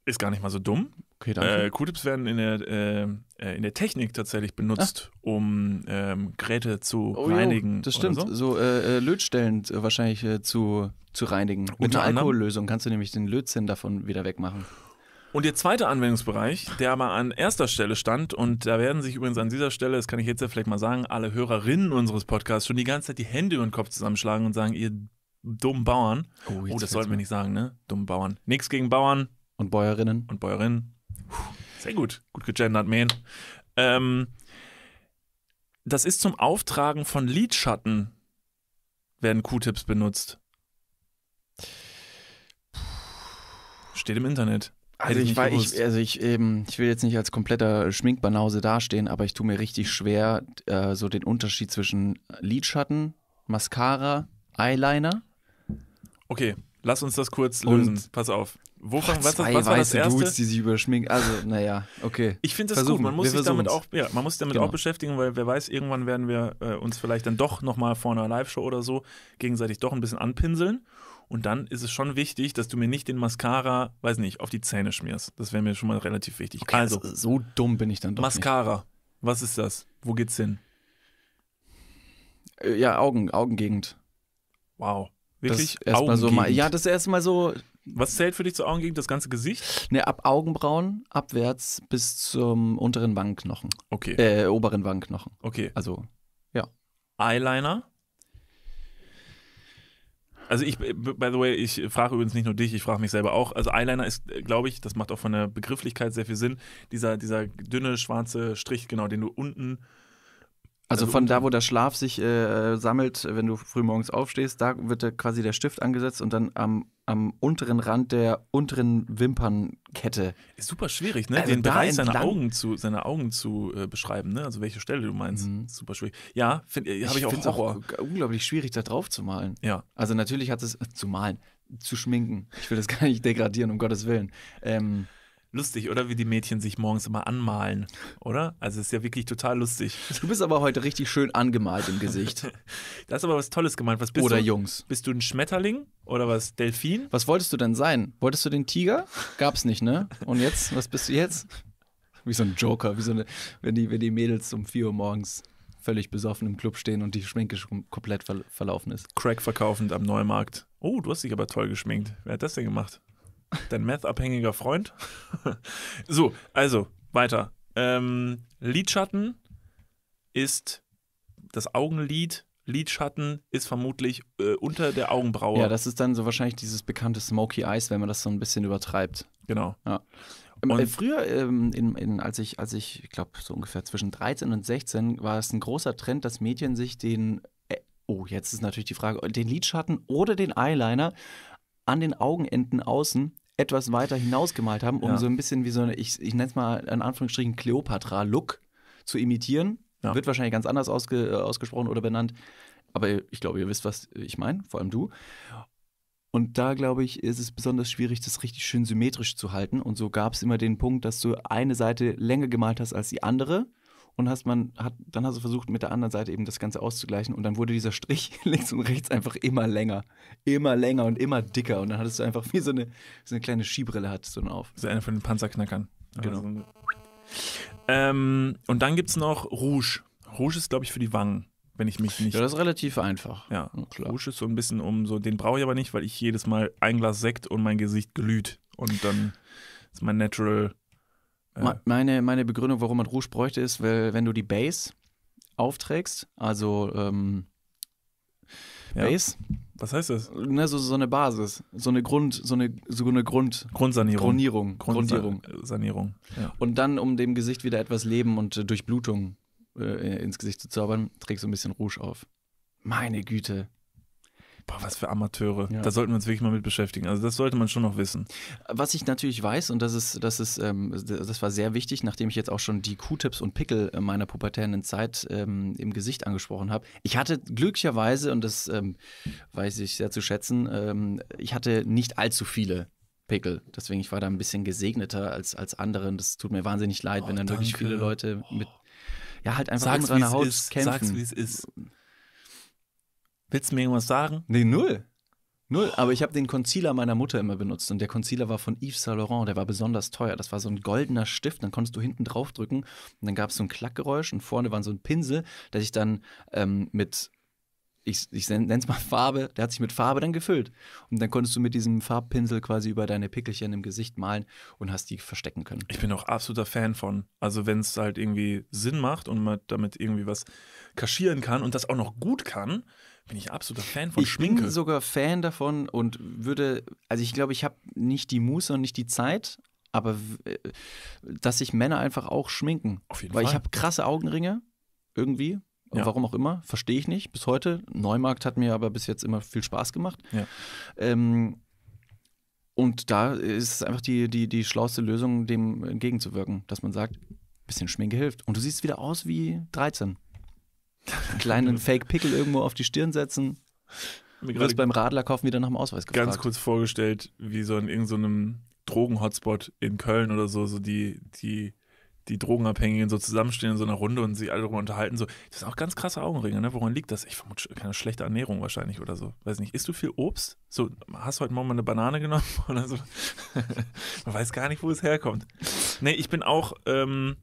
Ist gar nicht mal so dumm. Okay, danke. Äh, Q-Tips werden in der, äh, äh in der Technik tatsächlich benutzt, Ach. um ähm, Geräte zu oh, reinigen. Jo, das stimmt. so, so äh, äh Lötstellen wahrscheinlich äh, zu, zu reinigen. Unter Mit einer Alkohollösung kannst du nämlich den Lötzinn davon wieder wegmachen. Und der zweite Anwendungsbereich, der aber an erster Stelle stand, und da werden sich übrigens an dieser Stelle, das kann ich jetzt ja vielleicht mal sagen, alle Hörerinnen unseres Podcasts schon die ganze Zeit die Hände über den Kopf zusammenschlagen und sagen, ihr dummen Bauern. Oh, oh das sollten wir nicht sagen, ne? Dummen Bauern. Nichts gegen Bauern, und Bäuerinnen. Und Bäuerinnen. sehr gut. Gut gegendert, man. Ähm, das ist zum Auftragen von Lidschatten, werden Q-Tips benutzt. Steht im Internet. Also ich, war, ich, also ich, ähm, ich will jetzt nicht als kompletter Schminkbanause dastehen, aber ich tue mir richtig schwer, äh, so den Unterschied zwischen Lidschatten, Mascara, Eyeliner. Okay, lass uns das kurz lösen. Und Pass auf. Wovon, Boah, was, zwei was war das erste? Dudes, die sich überschminken. Also, naja, okay. Ich finde das versuchen. gut. Man muss, sich damit auch, ja, man muss sich damit genau. auch beschäftigen, weil wer weiß, irgendwann werden wir äh, uns vielleicht dann doch nochmal vor einer Live-Show oder so gegenseitig doch ein bisschen anpinseln. Und dann ist es schon wichtig, dass du mir nicht den Mascara, weiß nicht, auf die Zähne schmierst. Das wäre mir schon mal relativ wichtig. Okay, also, also so dumm bin ich dann doch. Mascara. Nicht. Was ist das? Wo geht's hin? Äh, ja, Augen, Augengegend. Wow. Wirklich? Das erstmal so mal, ja, das ist erstmal so was zählt für dich zur Augen Das ganze Gesicht? Ne, ab Augenbrauen abwärts bis zum unteren Wangenknochen. Okay. Äh, oberen Wangenknochen. Okay. Also, ja. Eyeliner? Also ich, äh, by the way, ich frage übrigens nicht nur dich, ich frage mich selber auch. Also Eyeliner ist, äh, glaube ich, das macht auch von der Begrifflichkeit sehr viel Sinn. Dieser, dieser dünne schwarze Strich, genau, den du unten also, also von da, wo der Schlaf sich äh, sammelt, wenn du frühmorgens aufstehst, da wird der, quasi der Stift angesetzt und dann am, am unteren Rand der unteren Wimpernkette. Ist super schwierig, ne? Also Den Bereich seiner Augen zu, seine Augen zu äh, beschreiben, ne? Also welche Stelle du meinst. Mhm. Super schwierig. Ja, äh, habe ich, ich auch Horror. Auch unglaublich schwierig, da drauf zu malen. Ja. Also natürlich hat es äh, zu malen, zu schminken. Ich will das gar nicht degradieren, um Gottes Willen. Ähm, Lustig, oder? Wie die Mädchen sich morgens immer anmalen, oder? Also ist ja wirklich total lustig. Du bist aber heute richtig schön angemalt im Gesicht. das ist aber was Tolles gemeint. Was bist oder du? Jungs. Bist du ein Schmetterling oder was? Delfin? Was wolltest du denn sein? Wolltest du den Tiger? Gab's nicht, ne? Und jetzt? Was bist du jetzt? Wie so ein Joker, wie so eine, wenn die, wenn die Mädels um 4 Uhr morgens völlig besoffen im Club stehen und die Schminke schon komplett verlaufen ist. Crack verkaufend am Neumarkt. Oh, du hast dich aber toll geschminkt. Wer hat das denn gemacht? Dein Meth-abhängiger Freund. so, also, weiter. Ähm, Lidschatten ist das Augenlid. Lidschatten ist vermutlich äh, unter der Augenbraue. Ja, das ist dann so wahrscheinlich dieses bekannte Smoky Eyes, wenn man das so ein bisschen übertreibt. Genau. Ja. Ähm, und äh, Früher, ähm, in, in, als ich, als ich, ich glaube, so ungefähr zwischen 13 und 16 war es ein großer Trend, dass Mädchen sich den, äh, oh, jetzt ist natürlich die Frage, den Lidschatten oder den Eyeliner an den Augenenden außen etwas weiter hinausgemalt haben, um ja. so ein bisschen wie so eine, ich, ich nenne es mal in Anführungsstrichen Cleopatra-Look zu imitieren. Ja. Wird wahrscheinlich ganz anders ausge, äh, ausgesprochen oder benannt. Aber ich glaube, ihr wisst, was ich meine, vor allem du. Und da, glaube ich, ist es besonders schwierig, das richtig schön symmetrisch zu halten. Und so gab es immer den Punkt, dass du eine Seite länger gemalt hast als die andere und hast man, hat, dann hast du versucht, mit der anderen Seite eben das Ganze auszugleichen und dann wurde dieser Strich links und rechts einfach immer länger. Immer länger und immer dicker. Und dann hattest du einfach wie so eine, so eine kleine Skibrille hattest du dann auf. Das ist einer von den Panzerknackern. Genau. Also. Ähm, und dann gibt es noch Rouge. Rouge ist, glaube ich, für die Wangen wenn ich mich nicht. Ja, das ist relativ einfach. ja klar. Rouge ist so ein bisschen um so, den brauche ich aber nicht, weil ich jedes Mal ein Glas Sekt und mein Gesicht glüht. Und dann ist mein Natural Me meine, meine Begründung, warum man Rouge bräuchte, ist, weil, wenn du die Base aufträgst, also ähm, Base. Ja. Was heißt das? Ne, so, so eine Basis, so eine Grund, so eine, so eine Grund, Grundsanierung. Grundierung. Grundierung. Sanierung. Ja. Und dann, um dem Gesicht wieder etwas Leben und äh, Durchblutung äh, ins Gesicht zu zaubern, trägst du ein bisschen Rouge auf. Meine Güte. Boah, was für Amateure. Ja. Da sollten wir uns wirklich mal mit beschäftigen. Also das sollte man schon noch wissen. Was ich natürlich weiß, und das ist, das ist, ähm, das war sehr wichtig, nachdem ich jetzt auch schon die Q-Tips und Pickel äh, meiner pubertären Zeit ähm, im Gesicht angesprochen habe. Ich hatte glücklicherweise, und das ähm, weiß ich sehr zu schätzen, ähm, ich hatte nicht allzu viele Pickel. Deswegen, ich war da ein bisschen gesegneter als, als anderen. Das tut mir wahnsinnig leid, oh, wenn dann danke. wirklich viele Leute mit ja, halt einfach Sag's, unreiner Haut ist. kämpfen. Sag's, wie es ist. Willst du mir irgendwas sagen? Nee, null. Null, aber ich habe den Concealer meiner Mutter immer benutzt und der Concealer war von Yves Saint Laurent, der war besonders teuer. Das war so ein goldener Stift, dann konntest du hinten draufdrücken und dann gab es so ein Klackgeräusch und vorne war so ein Pinsel, der sich dann ähm, mit, ich, ich nenne es mal Farbe, der hat sich mit Farbe dann gefüllt. Und dann konntest du mit diesem Farbpinsel quasi über deine Pickelchen im Gesicht malen und hast die verstecken können. Ich bin auch absoluter Fan von. Also wenn es halt irgendwie Sinn macht und man damit irgendwie was kaschieren kann und das auch noch gut kann, bin ich absoluter Fan von ich Schminke. Ich bin sogar Fan davon und würde, also ich glaube, ich habe nicht die Muße und nicht die Zeit, aber äh, dass sich Männer einfach auch schminken. Auf jeden Weil Fall. ich habe krasse Augenringe irgendwie. Ja. Warum auch immer, verstehe ich nicht bis heute. Neumarkt hat mir aber bis jetzt immer viel Spaß gemacht. Ja. Ähm, und da ist es einfach die, die, die schlauste Lösung, dem entgegenzuwirken, dass man sagt, ein bisschen Schminke hilft. Und du siehst wieder aus wie 13 einen kleinen Fake-Pickel irgendwo auf die Stirn setzen. Du wirst beim Radler kaufen wieder nach dem Ausweis gefragt. Ganz kurz vorgestellt, wie so in irgendeinem Drogen-Hotspot in Köln oder so, so die, die, die Drogenabhängigen so zusammenstehen in so einer Runde und sich alle darüber unterhalten. So, das sind auch ganz krasse Augenringe, ne? Woran liegt das? Ich vermute keine schlechte Ernährung wahrscheinlich oder so. Weiß nicht, isst du viel Obst? So, hast du heute Morgen mal eine Banane genommen oder so? Man weiß gar nicht, wo es herkommt. Nee, ich bin auch, ähm,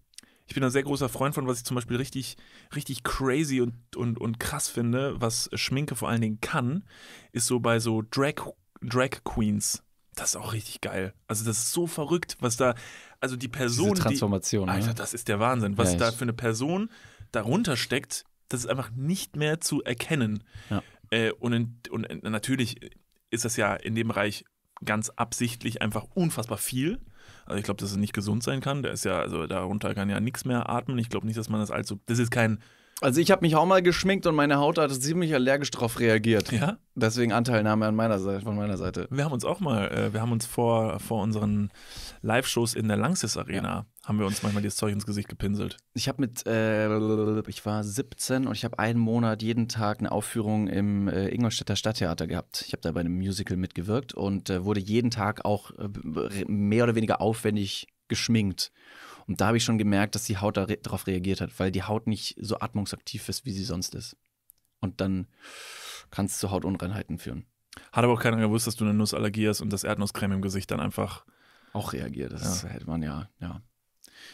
ich bin ein sehr großer Freund von, was ich zum Beispiel richtig, richtig crazy und, und, und krass finde, was Schminke vor allen Dingen kann, ist so bei so Drag, Drag Queens. Das ist auch richtig geil. Also das ist so verrückt, was da, also die Person. Diese Transformation. Die, ne? Alter, das ist der Wahnsinn. Was ja, da für eine Person darunter steckt, das ist einfach nicht mehr zu erkennen. Ja. Äh, und, in, und äh, natürlich ist das ja in dem Bereich ganz absichtlich einfach unfassbar viel. Also ich glaube, dass es nicht gesund sein kann. Der ist ja, also darunter kann ja nichts mehr atmen. Ich glaube nicht, dass man das allzu. Das ist kein also ich habe mich auch mal geschminkt und meine Haut hat ziemlich allergisch drauf reagiert. Ja. Deswegen Anteilnahme an meiner Seite, von meiner Seite. Wir haben uns auch mal, äh, wir haben uns vor, vor unseren Live-Shows in der Lanxess Arena, ja. haben wir uns manchmal das Zeug ins Gesicht gepinselt. Ich habe mit, äh, ich war 17 und ich habe einen Monat jeden Tag eine Aufführung im äh, Ingolstädter Stadttheater gehabt. Ich habe da bei einem Musical mitgewirkt und äh, wurde jeden Tag auch äh, mehr oder weniger aufwendig geschminkt. Und da habe ich schon gemerkt, dass die Haut darauf reagiert hat, weil die Haut nicht so atmungsaktiv ist, wie sie sonst ist. Und dann kann es zu Hautunreinheiten führen. Hat aber auch keiner gewusst, dass du eine Nussallergie hast und das Erdnusscreme im Gesicht dann einfach auch reagiert. Das ja. hätte man ja, ja.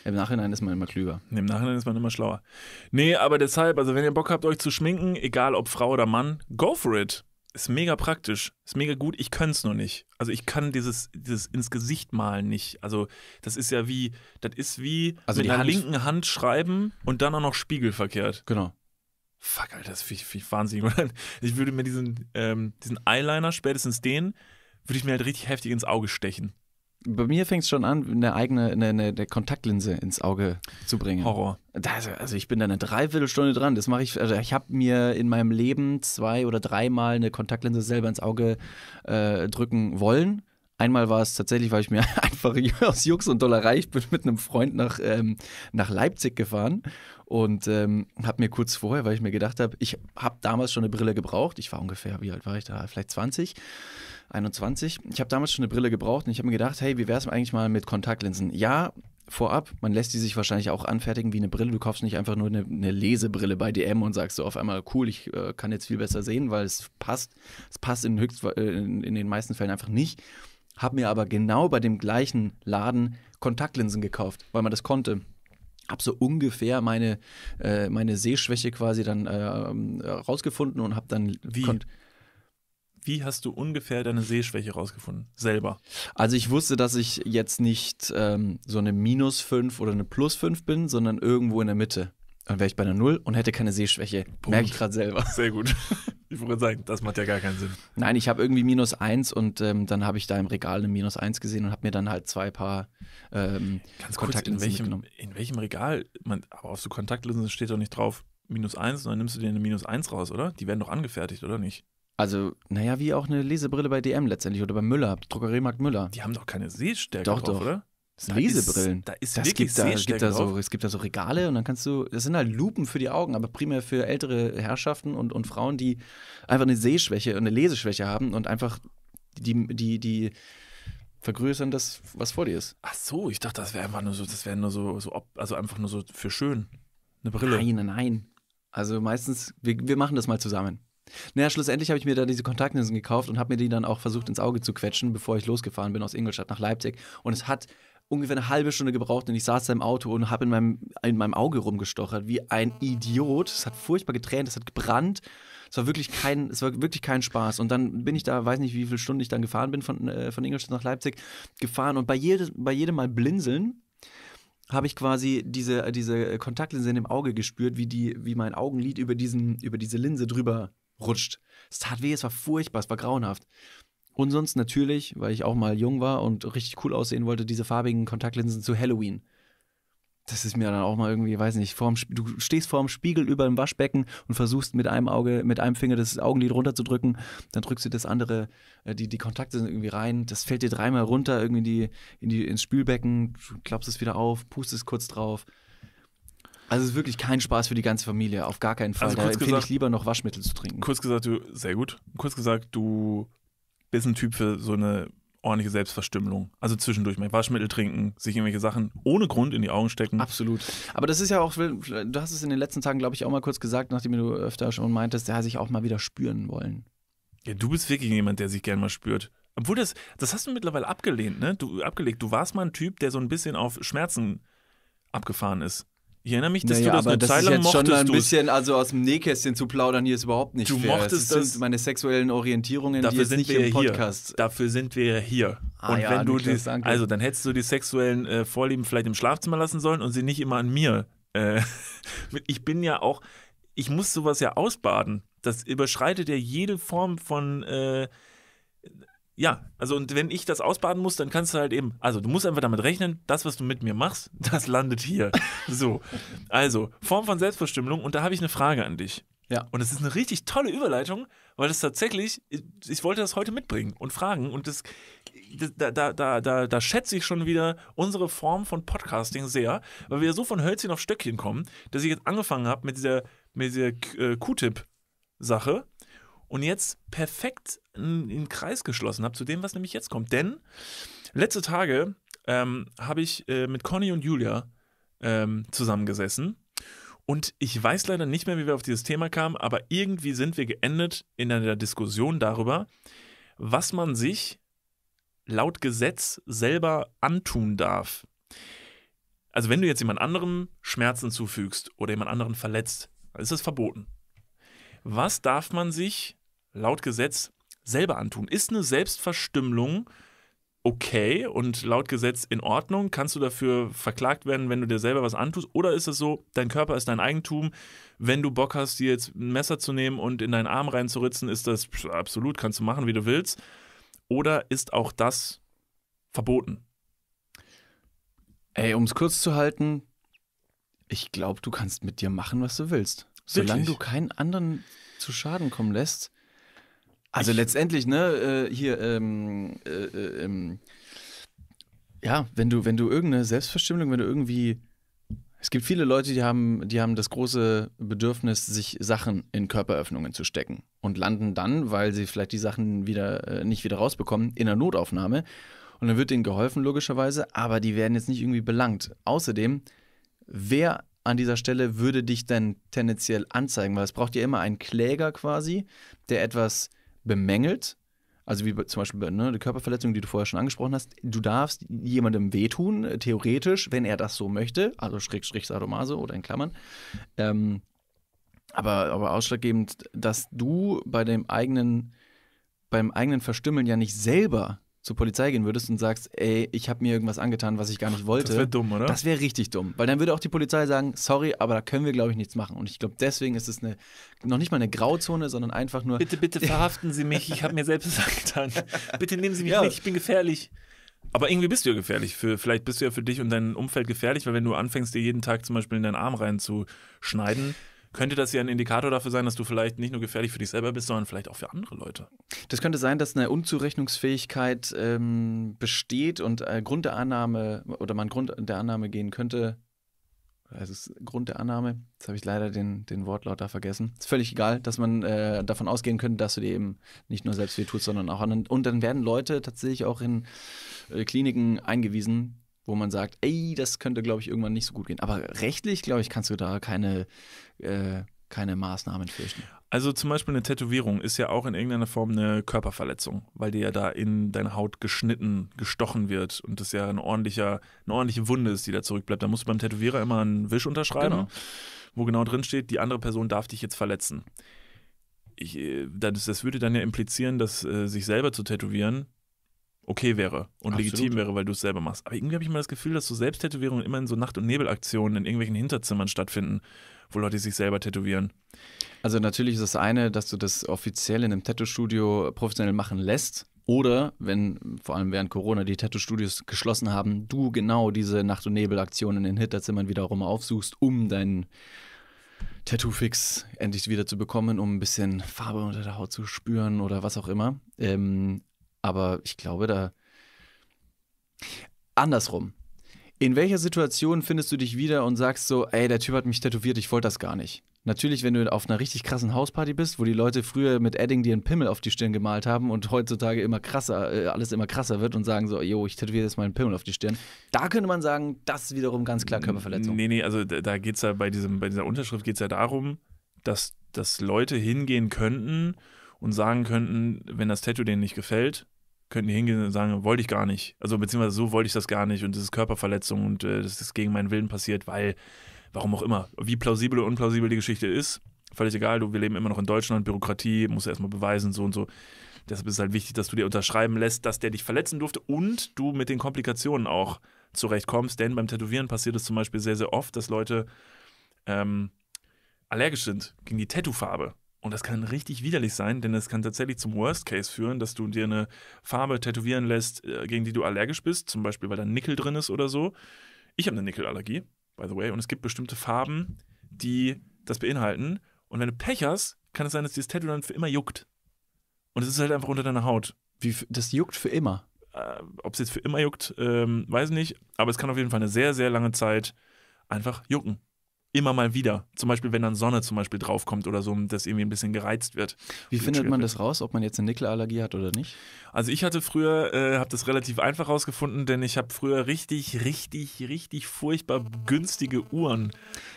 Im Nachhinein ist man immer klüger. Im Nachhinein ist man immer schlauer. Nee, aber deshalb, also wenn ihr Bock habt, euch zu schminken, egal ob Frau oder Mann, go for it ist mega praktisch, ist mega gut. Ich kann es nur nicht. Also ich kann dieses, dieses ins Gesicht malen nicht. Also das ist ja wie, das ist wie also mit der linken Hand schreiben und dann auch noch spiegelverkehrt. Genau. Fuck, Alter, das ist ich, find ich Ich würde mir diesen, ähm, diesen Eyeliner, spätestens den, würde ich mir halt richtig heftig ins Auge stechen bei mir fängt es schon an, eine eigene eine, eine, eine, Kontaktlinse ins Auge zu bringen. Horror. Das, also ich bin da eine Dreiviertelstunde dran. Das mache ich. Also ich habe mir in meinem Leben zwei oder dreimal eine Kontaktlinse selber ins Auge äh, drücken wollen. Einmal war es tatsächlich, weil ich mir einfach aus Jux und Dollerei, ich bin mit einem Freund nach, ähm, nach Leipzig gefahren und ähm, habe mir kurz vorher, weil ich mir gedacht habe, ich habe damals schon eine Brille gebraucht. Ich war ungefähr, wie alt war ich da? Vielleicht 20, 21. Ich habe damals schon eine Brille gebraucht und ich habe mir gedacht, hey, wie wäre es eigentlich mal mit Kontaktlinsen? Ja, vorab. Man lässt die sich wahrscheinlich auch anfertigen wie eine Brille. Du kaufst nicht einfach nur eine, eine Lesebrille bei DM und sagst so auf einmal, cool, ich äh, kann jetzt viel besser sehen, weil es passt. Es passt in, höchst, äh, in, in den meisten Fällen einfach nicht habe mir aber genau bei dem gleichen Laden Kontaktlinsen gekauft, weil man das konnte habe so ungefähr meine, äh, meine Sehschwäche quasi dann äh, äh rausgefunden und habe dann wie wie hast du ungefähr deine Sehschwäche rausgefunden selber? Also ich wusste, dass ich jetzt nicht ähm, so eine minus 5 oder eine plus 5 bin, sondern irgendwo in der Mitte dann wäre ich bei einer Null und hätte keine Sehschwäche. Merke ich gerade selber. Sehr gut. Ich wollte sagen, das macht ja gar keinen Sinn. Nein, ich habe irgendwie minus eins und ähm, dann habe ich da im Regal eine minus eins gesehen und habe mir dann halt zwei Paar ähm, Ganz Kontaktlinsen kurz, in welchem, in welchem Regal? Man, aber auf so Kontaktlinsen steht doch nicht drauf minus eins und dann nimmst du dir eine minus eins raus, oder? Die werden doch angefertigt, oder nicht? Also, naja, wie auch eine Lesebrille bei DM letztendlich oder bei Müller, Drogeriemarkt Müller. Die haben doch keine Sehstärke doch, drauf, doch. oder? da Lesebrillen. Ist, da ist das gibt da, gibt da so, Es gibt da so Regale und dann kannst du, das sind halt Lupen für die Augen, aber primär für ältere Herrschaften und, und Frauen, die einfach eine Sehschwäche und eine Leseschwäche haben und einfach die, die, die vergrößern das, was vor dir ist. Ach so, ich dachte, das wäre einfach nur so, das wäre nur so, so ob, also einfach nur so für schön. Eine Brille. Nein, nein. Also meistens, wir, wir machen das mal zusammen. Naja, schlussendlich habe ich mir da diese Kontaktlinsen gekauft und habe mir die dann auch versucht ins Auge zu quetschen, bevor ich losgefahren bin aus Ingolstadt nach Leipzig. Und es hat ungefähr eine halbe Stunde gebraucht und ich saß da im Auto und habe in meinem, in meinem Auge rumgestochert, wie ein Idiot. Es hat furchtbar getränt, es hat gebrannt. Es war wirklich kein, es war wirklich kein Spaß. Und dann bin ich da, weiß nicht, wie viele Stunden ich dann gefahren bin von, äh, von Ingolstadt nach Leipzig, gefahren und bei, jedes, bei jedem Mal blinzeln habe ich quasi diese, diese Kontaktlinse in dem Auge gespürt, wie, die, wie mein Augenlid über, diesen, über diese Linse drüber rutscht. Es tat weh, es war furchtbar, es war grauenhaft. Und sonst natürlich, weil ich auch mal jung war und richtig cool aussehen wollte, diese farbigen Kontaktlinsen zu Halloween. Das ist mir dann auch mal irgendwie, weiß nicht, vorm, du stehst vorm Spiegel über dem Waschbecken und versuchst mit einem Auge, mit einem Finger das Augenlid runterzudrücken, dann drückst du das andere, äh, die, die Kontakte sind irgendwie rein, das fällt dir dreimal runter, irgendwie die, in die, ins Spülbecken, klappst es wieder auf, pustest kurz drauf. Also es ist wirklich kein Spaß für die ganze Familie, auf gar keinen Fall. Also da empfehle gesagt, ich lieber noch Waschmittel zu trinken. Kurz gesagt, du, sehr gut. Kurz gesagt, du bist ein Typ für so eine ordentliche Selbstverstümmelung. Also zwischendurch mal Waschmittel trinken, sich irgendwelche Sachen ohne Grund in die Augen stecken. Absolut. Aber das ist ja auch, du hast es in den letzten Tagen, glaube ich, auch mal kurz gesagt, nachdem du öfter schon meintest, ja, sich auch mal wieder spüren wollen. Ja, du bist wirklich jemand, der sich gern mal spürt. Obwohl das, das hast du mittlerweile abgelehnt, ne? Du abgelegt. Du warst mal ein Typ, der so ein bisschen auf Schmerzen abgefahren ist. Ich erinnere mich, dass naja, du das aber eine das Zeit lang ist jetzt schon ein bisschen, also aus dem Nähkästchen zu plaudern, hier ist überhaupt nicht du fair. Mochtest das, das meine sexuellen Orientierungen, dafür sind wir im Podcast. Hier. Dafür sind wir hier. Ah, und ja, wenn du Niklas, die, also dann hättest du die sexuellen äh, Vorlieben vielleicht im Schlafzimmer lassen sollen und sie nicht immer an mir. Äh, ich bin ja auch, ich muss sowas ja ausbaden. Das überschreitet ja jede Form von äh, ja, also und wenn ich das ausbaden muss, dann kannst du halt eben, also du musst einfach damit rechnen, das, was du mit mir machst, das landet hier. So, also Form von Selbstverstümmelung und da habe ich eine Frage an dich. Ja. Und es ist eine richtig tolle Überleitung, weil das tatsächlich, ich wollte das heute mitbringen und fragen und das, da, da, da, da, da schätze ich schon wieder unsere Form von Podcasting sehr, weil wir so von Hölzchen auf Stöckchen kommen, dass ich jetzt angefangen habe mit dieser, mit dieser äh, Q-Tip-Sache und jetzt perfekt einen Kreis geschlossen habe zu dem, was nämlich jetzt kommt. Denn letzte Tage ähm, habe ich äh, mit Conny und Julia ähm, zusammengesessen. Und ich weiß leider nicht mehr, wie wir auf dieses Thema kamen, aber irgendwie sind wir geendet in einer Diskussion darüber, was man sich laut Gesetz selber antun darf. Also wenn du jetzt jemand anderem Schmerzen zufügst oder jemand anderen verletzt, dann ist das verboten. Was darf man sich laut Gesetz selber antun. Ist eine Selbstverstümmelung okay und laut Gesetz in Ordnung? Kannst du dafür verklagt werden, wenn du dir selber was antust? Oder ist es so, dein Körper ist dein Eigentum? Wenn du Bock hast, dir jetzt ein Messer zu nehmen und in deinen Arm reinzuritzen, ist das absolut, kannst du machen, wie du willst. Oder ist auch das verboten? Ey, um es kurz zu halten, ich glaube, du kannst mit dir machen, was du willst. Wirklich? Solange du keinen anderen zu Schaden kommen lässt, also ich, letztendlich, ne, äh, hier, ähm, äh, äh, ähm, ja, wenn du, wenn du irgendeine Selbstverstümmelung, wenn du irgendwie. Es gibt viele Leute, die haben, die haben das große Bedürfnis, sich Sachen in Körperöffnungen zu stecken und landen dann, weil sie vielleicht die Sachen wieder äh, nicht wieder rausbekommen, in einer Notaufnahme. Und dann wird denen geholfen, logischerweise, aber die werden jetzt nicht irgendwie belangt. Außerdem, wer an dieser Stelle würde dich denn tendenziell anzeigen? Weil es braucht ja immer einen Kläger quasi, der etwas bemängelt, also wie zum Beispiel ne, die Körperverletzung, die du vorher schon angesprochen hast, du darfst jemandem wehtun, theoretisch, wenn er das so möchte, also Schräg, Schräg, Sadomaso oder in Klammern. Ähm, aber, aber ausschlaggebend, dass du bei dem eigenen, beim eigenen Verstümmeln ja nicht selber zur Polizei gehen würdest und sagst, ey, ich habe mir irgendwas angetan, was ich gar nicht wollte. Das wäre dumm, oder? Das wäre richtig dumm, weil dann würde auch die Polizei sagen, sorry, aber da können wir, glaube ich, nichts machen. Und ich glaube, deswegen ist es eine, noch nicht mal eine Grauzone, sondern einfach nur... Bitte, bitte verhaften Sie mich, ich habe mir selbst was angetan. Bitte nehmen Sie mich ja. mit, ich bin gefährlich. Aber irgendwie bist du ja gefährlich. Für, vielleicht bist du ja für dich und dein Umfeld gefährlich, weil wenn du anfängst, dir jeden Tag zum Beispiel in deinen Arm reinzuschneiden könnte das ja ein Indikator dafür sein, dass du vielleicht nicht nur gefährlich für dich selber bist, sondern vielleicht auch für andere Leute. Das könnte sein, dass eine Unzurechnungsfähigkeit ähm, besteht und äh, Grund der Annahme oder man Grund der Annahme gehen könnte. Also ist Grund der Annahme, jetzt habe ich leider den, den Wortlaut da vergessen. Ist völlig egal, dass man äh, davon ausgehen könnte, dass du dir eben nicht nur selbst weh tust, sondern auch anderen. Und dann werden Leute tatsächlich auch in äh, Kliniken eingewiesen, wo man sagt, ey, das könnte, glaube ich, irgendwann nicht so gut gehen. Aber rechtlich, glaube ich, kannst du da keine, äh, keine Maßnahmen fürchten. Also zum Beispiel eine Tätowierung ist ja auch in irgendeiner Form eine Körperverletzung, weil dir ja da in deine Haut geschnitten, gestochen wird und das ja ein ordentlicher, eine ordentliche Wunde ist, die da zurückbleibt. Da musst du beim Tätowierer immer einen Wisch unterschreiben, genau. wo genau drin steht, die andere Person darf dich jetzt verletzen. Ich, äh, das, das, würde dann ja implizieren, dass äh, sich selber zu tätowieren okay wäre und Absolut. legitim wäre, weil du es selber machst. Aber irgendwie habe ich mal das Gefühl, dass so Selbsttätowierungen immer in so Nacht- und Nebelaktionen in irgendwelchen Hinterzimmern stattfinden, wo Leute sich selber tätowieren. Also natürlich ist das eine, dass du das offiziell in einem Tattoo-Studio professionell machen lässt. Oder wenn vor allem während Corona die Tattoo-Studios geschlossen haben, du genau diese Nacht- und Nebelaktionen in den Hinterzimmern wiederum aufsuchst, um deinen Tattoo-Fix endlich wieder zu bekommen, um ein bisschen Farbe unter der Haut zu spüren oder was auch immer. Ähm, aber ich glaube, da. Andersrum. In welcher Situation findest du dich wieder und sagst so, ey, der Typ hat mich tätowiert, ich wollte das gar nicht? Natürlich, wenn du auf einer richtig krassen Hausparty bist, wo die Leute früher mit Edding dir einen Pimmel auf die Stirn gemalt haben und heutzutage immer krasser, äh, alles immer krasser wird und sagen so, yo, ich tätowiere jetzt mal einen Pimmel auf die Stirn. Da könnte man sagen, das ist wiederum ganz klar Körperverletzung. Nee, nee, also da geht es ja bei, diesem, bei dieser Unterschrift geht es ja darum, dass, dass Leute hingehen könnten und sagen könnten, wenn das Tattoo denen nicht gefällt, könnten die hingehen und sagen, wollte ich gar nicht. Also beziehungsweise so wollte ich das gar nicht und das ist Körperverletzung und äh, das ist gegen meinen Willen passiert, weil, warum auch immer, wie plausibel oder unplausibel die Geschichte ist, völlig egal, du, wir leben immer noch in Deutschland, Bürokratie, musst du erstmal beweisen, so und so. Deshalb ist es halt wichtig, dass du dir unterschreiben lässt, dass der dich verletzen durfte und du mit den Komplikationen auch zurechtkommst. Denn beim Tätowieren passiert es zum Beispiel sehr, sehr oft, dass Leute ähm, allergisch sind gegen die Tattoo-Farbe. Und das kann richtig widerlich sein, denn es kann tatsächlich zum Worst Case führen, dass du dir eine Farbe tätowieren lässt, äh, gegen die du allergisch bist, zum Beispiel weil da Nickel drin ist oder so. Ich habe eine Nickelallergie, by the way, und es gibt bestimmte Farben, die das beinhalten. Und wenn du Pech hast, kann es sein, dass dieses Tattoo dann für immer juckt. Und es ist halt einfach unter deiner Haut. Wie, das juckt für immer? Äh, Ob es jetzt für immer juckt, ähm, weiß ich nicht. Aber es kann auf jeden Fall eine sehr, sehr lange Zeit einfach jucken immer mal wieder. Zum Beispiel, wenn dann Sonne zum Beispiel draufkommt oder so, dass irgendwie ein bisschen gereizt wird. Wie findet man das raus, ob man jetzt eine Nickelallergie hat oder nicht? Also ich hatte früher, äh, habe das relativ einfach rausgefunden, denn ich habe früher richtig, richtig, richtig furchtbar günstige Uhren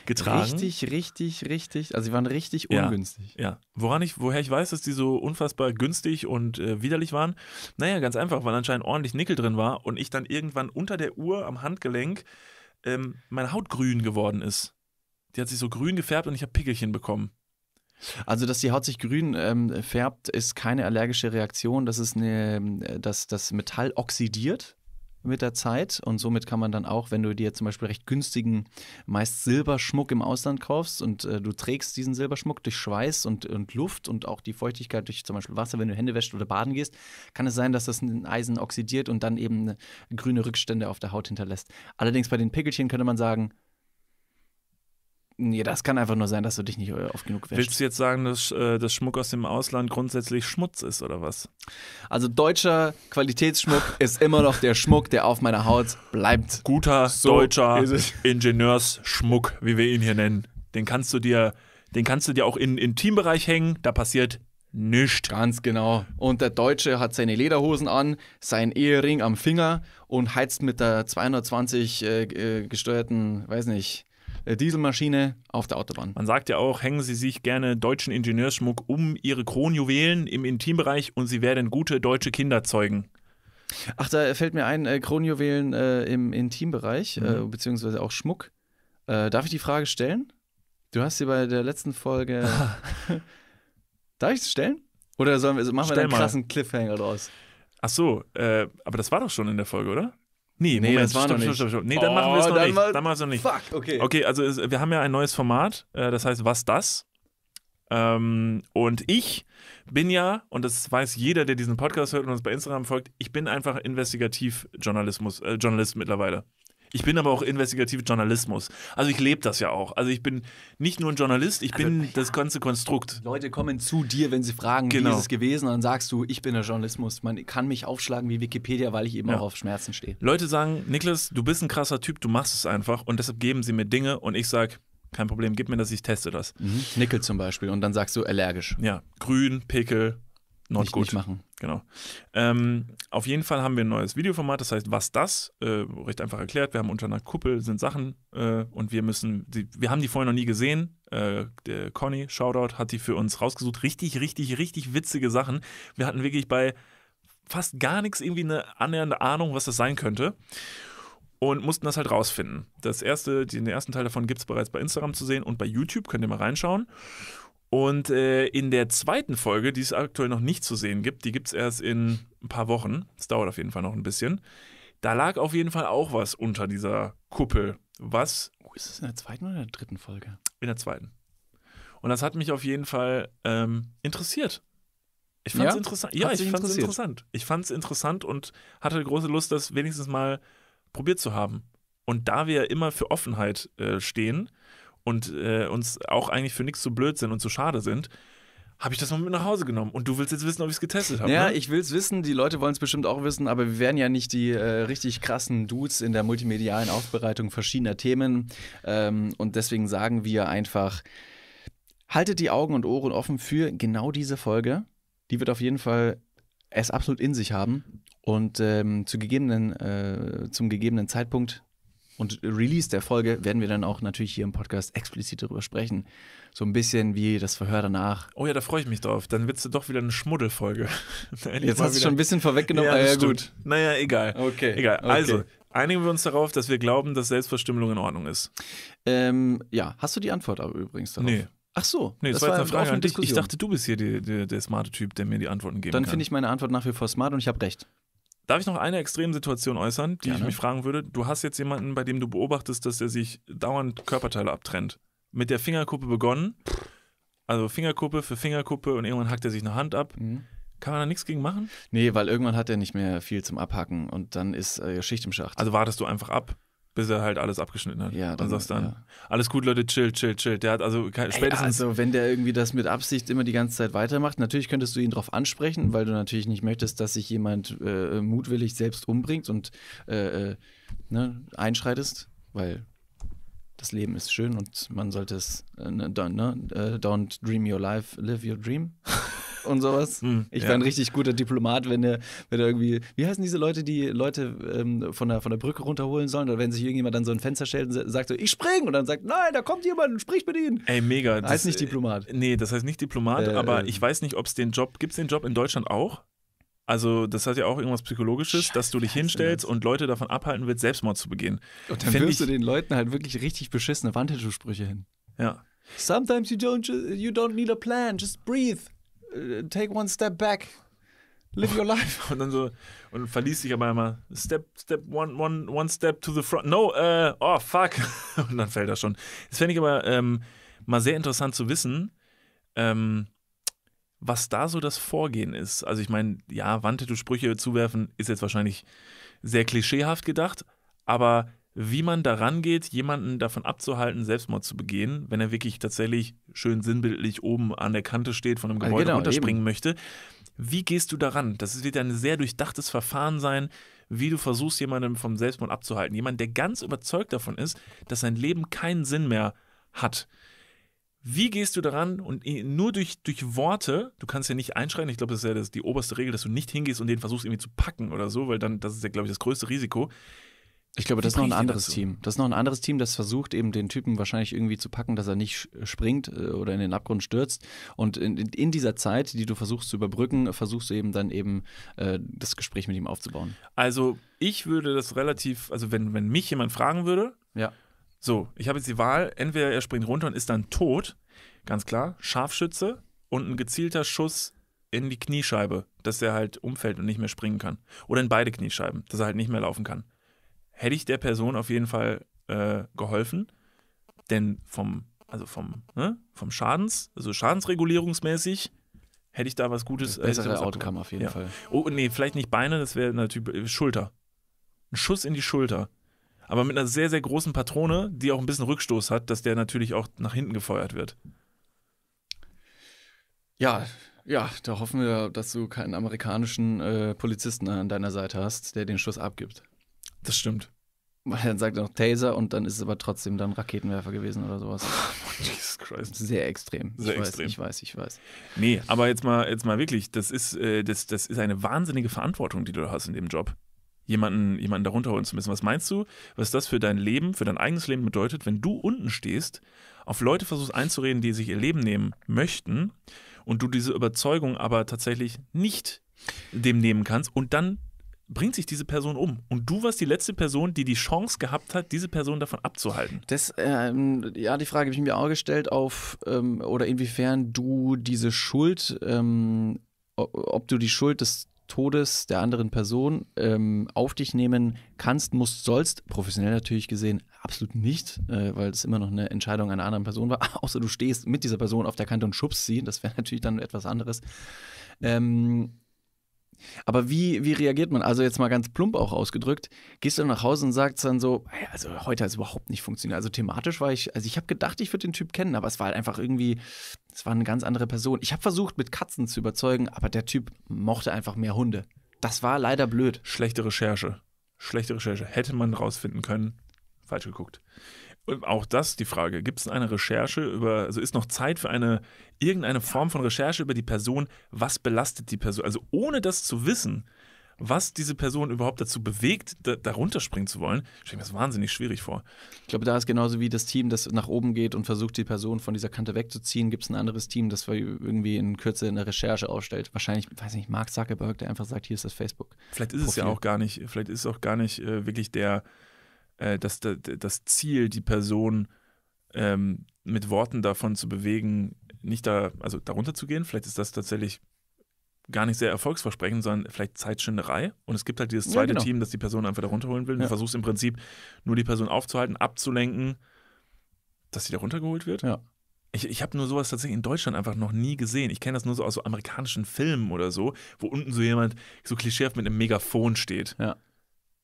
getragen. Richtig, richtig, richtig. Also sie waren richtig ungünstig. Ja, ja. Woran ich, woher ich weiß, dass die so unfassbar günstig und äh, widerlich waren? Naja, ganz einfach, weil anscheinend ordentlich Nickel drin war und ich dann irgendwann unter der Uhr am Handgelenk ähm, meine Haut grün geworden ist die hat sich so grün gefärbt und ich habe Pickelchen bekommen. Also, dass die Haut sich grün ähm, färbt, ist keine allergische Reaktion. Das ist eine, ähm, dass das Metall oxidiert mit der Zeit und somit kann man dann auch, wenn du dir zum Beispiel recht günstigen, meist Silberschmuck im Ausland kaufst und äh, du trägst diesen Silberschmuck durch Schweiß und, und Luft und auch die Feuchtigkeit durch zum Beispiel Wasser, wenn du Hände wäschst oder baden gehst, kann es sein, dass das ein Eisen oxidiert und dann eben äh, grüne Rückstände auf der Haut hinterlässt. Allerdings bei den Pickelchen könnte man sagen, Nee, das kann einfach nur sein, dass du dich nicht äh, oft genug wäschst. Willst du jetzt sagen, dass, äh, dass Schmuck aus dem Ausland grundsätzlich Schmutz ist, oder was? Also deutscher Qualitätsschmuck ist immer noch der Schmuck, der auf meiner Haut bleibt. Guter so deutscher Ingenieursschmuck, wie wir ihn hier nennen. Den kannst du dir, den kannst du dir auch in den Intimbereich hängen, da passiert nichts. Ganz genau. Und der Deutsche hat seine Lederhosen an, seinen Ehering am Finger und heizt mit der 220 äh, äh, gesteuerten, weiß nicht, äh, Dieselmaschine auf der Autobahn. Man sagt ja auch, hängen Sie sich gerne deutschen Ingenieursschmuck um Ihre Kronjuwelen im Intimbereich und Sie werden gute deutsche Kinder zeugen. Ach, da fällt mir ein, äh, Kronjuwelen äh, im Intimbereich, äh, mhm. äh, beziehungsweise auch Schmuck. Äh, darf ich die Frage stellen? Du hast sie bei der letzten Folge. darf ich es stellen? Oder sollen wir, also machen Stell wir da einen krassen Cliffhanger draus? Ach so, aber das war doch schon in der Folge, oder? Nee, nee, Moment, das war stopp, noch nicht. Stopp, stopp, nee, dann oh, machen wir es oh, noch dann nicht. Mal, dann machen wir es noch nicht. Fuck, okay. Okay, also es, wir haben ja ein neues Format, äh, das heißt Was das? Ähm, und ich bin ja, und das weiß jeder, der diesen Podcast hört und uns bei Instagram folgt, ich bin einfach investigativ Journalismus, äh, Journalist mittlerweile. Ich bin aber auch investigativer Journalismus. Also ich lebe das ja auch. Also ich bin nicht nur ein Journalist, ich also, bin ja. das ganze Konstrukt. Leute kommen zu dir, wenn sie fragen, genau. wie ist es gewesen, und dann sagst du, ich bin der Journalismus. Man kann mich aufschlagen wie Wikipedia, weil ich eben ja. auch auf Schmerzen stehe. Leute sagen, Niklas, du bist ein krasser Typ, du machst es einfach und deshalb geben sie mir Dinge und ich sage, kein Problem, gib mir das, ich teste das. Mhm. Nickel zum Beispiel und dann sagst du allergisch. Ja, grün, Pickel, Not nicht, gut. machen. Genau. Ähm, auf jeden Fall haben wir ein neues Videoformat, das heißt, was das? Äh, recht einfach erklärt. Wir haben unter einer Kuppel sind Sachen äh, und wir müssen, die, wir haben die vorher noch nie gesehen. Äh, der Conny, Shoutout, hat die für uns rausgesucht. Richtig, richtig, richtig witzige Sachen. Wir hatten wirklich bei fast gar nichts irgendwie eine annähernde Ahnung, was das sein könnte und mussten das halt rausfinden. Das erste, den ersten Teil davon gibt es bereits bei Instagram zu sehen und bei YouTube, könnt ihr mal reinschauen. Und äh, in der zweiten Folge, die es aktuell noch nicht zu sehen gibt, die gibt es erst in ein paar Wochen. Es dauert auf jeden Fall noch ein bisschen. Da lag auf jeden Fall auch was unter dieser Kuppel. Was? Oh, ist es in der zweiten oder in der dritten Folge? In der zweiten. Und das hat mich auf jeden Fall ähm, interessiert. Ich fand es ja? interessant. Ja, ich fand es interessant. Ich fand es interessant und hatte große Lust, das wenigstens mal probiert zu haben. Und da wir ja immer für Offenheit äh, stehen, und äh, uns auch eigentlich für nichts zu blöd sind und zu schade sind, habe ich das mal mit nach Hause genommen. Und du willst jetzt wissen, ob ich es getestet habe. Ja, ne? ich will es wissen. Die Leute wollen es bestimmt auch wissen, aber wir wären ja nicht die äh, richtig krassen Dudes in der multimedialen Aufbereitung verschiedener Themen. Ähm, und deswegen sagen wir einfach, haltet die Augen und Ohren offen für genau diese Folge. Die wird auf jeden Fall es absolut in sich haben. Und ähm, zu gegebenen, äh, zum gegebenen Zeitpunkt und Release der Folge werden wir dann auch natürlich hier im Podcast explizit darüber sprechen. So ein bisschen wie das Verhör danach. Oh ja, da freue ich mich drauf. Dann wird es doch wieder eine Schmuddelfolge. Jetzt hast du schon ein bisschen vorweggenommen. Ja, naja, gut. Naja, egal. Okay. Egal. Okay. Also, einigen wir uns darauf, dass wir glauben, dass Selbstverstümmelung in Ordnung ist. Ähm, ja, hast du die Antwort aber übrigens darauf? Nee. Ach so, nee, das, das war eine Frage an dich. Ich dachte, du bist hier die, die, der smarte Typ, der mir die Antworten geben Dann kann. Dann finde ich meine Antwort nach wie vor smart und ich habe recht. Darf ich noch eine Extremsituation äußern, die Gerne. ich mich fragen würde? Du hast jetzt jemanden, bei dem du beobachtest, dass er sich dauernd Körperteile abtrennt. Mit der Fingerkuppe begonnen, also Fingerkuppe für Fingerkuppe und irgendwann hackt er sich eine Hand ab. Mhm. Kann man da nichts gegen machen? Nee, weil irgendwann hat er nicht mehr viel zum Abhacken und dann ist äh, Schicht im Schacht. Also wartest du einfach ab? bis er halt alles abgeschnitten hat. Ja, dann, und sagst dann, ja. alles gut, Leute, chill, chill, chill. Der hat also kein, spätestens. also, wenn der irgendwie das mit Absicht immer die ganze Zeit weitermacht, natürlich könntest du ihn darauf ansprechen, weil du natürlich nicht möchtest, dass sich jemand äh, mutwillig selbst umbringt und äh, äh ne, einschreitest, weil das Leben ist schön und man sollte es, äh, don't, ne, ne äh, don't dream your life, live your dream. und sowas. Hm, ich ja. ein richtig guter Diplomat, wenn er, wenn irgendwie, wie heißen diese Leute, die Leute ähm, von, der, von der Brücke runterholen sollen? Oder wenn sich irgendjemand dann so ein Fenster stellt und sagt so, ich springe Und dann sagt, nein, da kommt jemand und spricht mit ihnen. Ey, mega. Das heißt nicht Diplomat. Nee, das heißt nicht Diplomat, äh, aber ich weiß nicht, ob es den Job, gibt es den Job in Deutschland auch? Also, das hat ja auch irgendwas Psychologisches, Scheiße, dass du dich hinstellst und Leute davon abhalten willst, Selbstmord zu begehen. Und dann Find wirfst ich, du den Leuten halt wirklich richtig beschissene Wandtattoo-Sprüche hin. Ja. Sometimes you don't, you don't need a plan, just breathe. Äh, take one step back. Live your life. Und dann so, und verließ dich aber einmal. Step, step, one, one, one step to the front. No, uh, oh, fuck. Und dann fällt er schon. Das fände ich aber ähm, mal sehr interessant zu wissen, ähm, was da so das Vorgehen ist. Also ich meine, ja, Wandtattoo-Sprüche zuwerfen ist jetzt wahrscheinlich sehr klischeehaft gedacht, aber wie man daran geht, jemanden davon abzuhalten, Selbstmord zu begehen, wenn er wirklich tatsächlich schön sinnbildlich oben an der Kante steht, von einem Gebäude genau, runterspringen eben. möchte. Wie gehst du daran? Das wird ein sehr durchdachtes Verfahren sein, wie du versuchst, jemanden vom Selbstmord abzuhalten. Jemand, der ganz überzeugt davon ist, dass sein Leben keinen Sinn mehr hat. Wie gehst du daran und äh, nur durch, durch Worte, du kannst ja nicht einschreien, ich glaube, das ist ja das, die oberste Regel, dass du nicht hingehst und den versuchst irgendwie zu packen oder so, weil dann, das ist ja, glaube ich, das größte Risiko. Ich glaube, das ist noch ein anderes Team. Das ist noch ein anderes Team, das versucht eben den Typen wahrscheinlich irgendwie zu packen, dass er nicht äh, springt äh, oder in den Abgrund stürzt. Und in, in dieser Zeit, die du versuchst zu überbrücken, versuchst du eben dann eben äh, das Gespräch mit ihm aufzubauen. Also ich würde das relativ, also wenn, wenn mich jemand fragen würde, ja. So, ich habe jetzt die Wahl, entweder er springt runter und ist dann tot, ganz klar, Scharfschütze und ein gezielter Schuss in die Kniescheibe, dass er halt umfällt und nicht mehr springen kann. Oder in beide Kniescheiben, dass er halt nicht mehr laufen kann. Hätte ich der Person auf jeden Fall äh, geholfen, denn vom, also vom, ne, vom Schadens, also schadensregulierungsmäßig, hätte ich da was Gutes. Das äh, bessere äh, Outcome auf jeden ja. Fall. Oh, nee, vielleicht nicht Beine, das wäre natürlich äh, Schulter. Ein Schuss in die Schulter aber mit einer sehr, sehr großen Patrone, die auch ein bisschen Rückstoß hat, dass der natürlich auch nach hinten gefeuert wird. Ja, ja, da hoffen wir, dass du keinen amerikanischen äh, Polizisten an deiner Seite hast, der den Schuss abgibt. Das stimmt. Weil dann sagt er noch Taser und dann ist es aber trotzdem dann Raketenwerfer gewesen oder sowas. Oh, Jesus Christ. Sehr extrem. Sehr ich extrem. Weiß, ich weiß, ich weiß. Nee, aber jetzt mal, jetzt mal wirklich, das ist, äh, das, das ist eine wahnsinnige Verantwortung, die du hast in dem Job jemanden, jemanden darunter holen zu müssen. Was meinst du, was das für dein Leben, für dein eigenes Leben bedeutet, wenn du unten stehst, auf Leute versuchst einzureden, die sich ihr Leben nehmen möchten und du diese Überzeugung aber tatsächlich nicht dem nehmen kannst und dann bringt sich diese Person um. Und du warst die letzte Person, die die Chance gehabt hat, diese Person davon abzuhalten. Das, ähm, ja, die Frage habe ich mir auch gestellt auf, ähm, oder inwiefern du diese Schuld, ähm, ob du die Schuld des Todes der anderen Person ähm, auf dich nehmen kannst, musst, sollst, professionell natürlich gesehen, absolut nicht, äh, weil es immer noch eine Entscheidung einer anderen Person war, außer du stehst mit dieser Person auf der Kante und schubst sie, das wäre natürlich dann etwas anderes. Ähm, aber wie, wie reagiert man? Also jetzt mal ganz plump auch ausgedrückt, gehst du nach Hause und sagst dann so, also heute hat es überhaupt nicht funktioniert. Also thematisch war ich, also ich habe gedacht, ich würde den Typ kennen, aber es war halt einfach irgendwie, es war eine ganz andere Person. Ich habe versucht, mit Katzen zu überzeugen, aber der Typ mochte einfach mehr Hunde. Das war leider blöd. Schlechte Recherche. Schlechte Recherche. Hätte man rausfinden können. Falsch geguckt. Und auch das die Frage. Gibt es eine Recherche über, also ist noch Zeit für eine, irgendeine Form von Recherche über die Person? Was belastet die Person? Also ohne das zu wissen, was diese Person überhaupt dazu bewegt, da, darunter springen zu wollen, stelle ich mir das wahnsinnig schwierig vor. Ich glaube, da ist genauso wie das Team, das nach oben geht und versucht, die Person von dieser Kante wegzuziehen, gibt es ein anderes Team, das irgendwie in Kürze eine Recherche aufstellt. Wahrscheinlich, weiß nicht, Mark Zuckerberg, der einfach sagt, hier ist das Facebook. Vielleicht ist es ja auch gar nicht, vielleicht ist es auch gar nicht äh, wirklich der, äh, das, das, das, Ziel, die Person ähm, mit Worten davon zu bewegen, nicht da, also darunter zu gehen. Vielleicht ist das tatsächlich gar nicht sehr erfolgsversprechend, sondern vielleicht Zeitschinderei. Und es gibt halt dieses zweite ja, genau. Team, das die Person einfach da runterholen will. Ja. Du versuchst im Prinzip nur die Person aufzuhalten, abzulenken, dass sie da runtergeholt wird. Ja. Ich, ich habe nur sowas tatsächlich in Deutschland einfach noch nie gesehen. Ich kenne das nur so aus so amerikanischen Filmen oder so, wo unten so jemand so klischeehaft mit einem Megafon steht. Ja.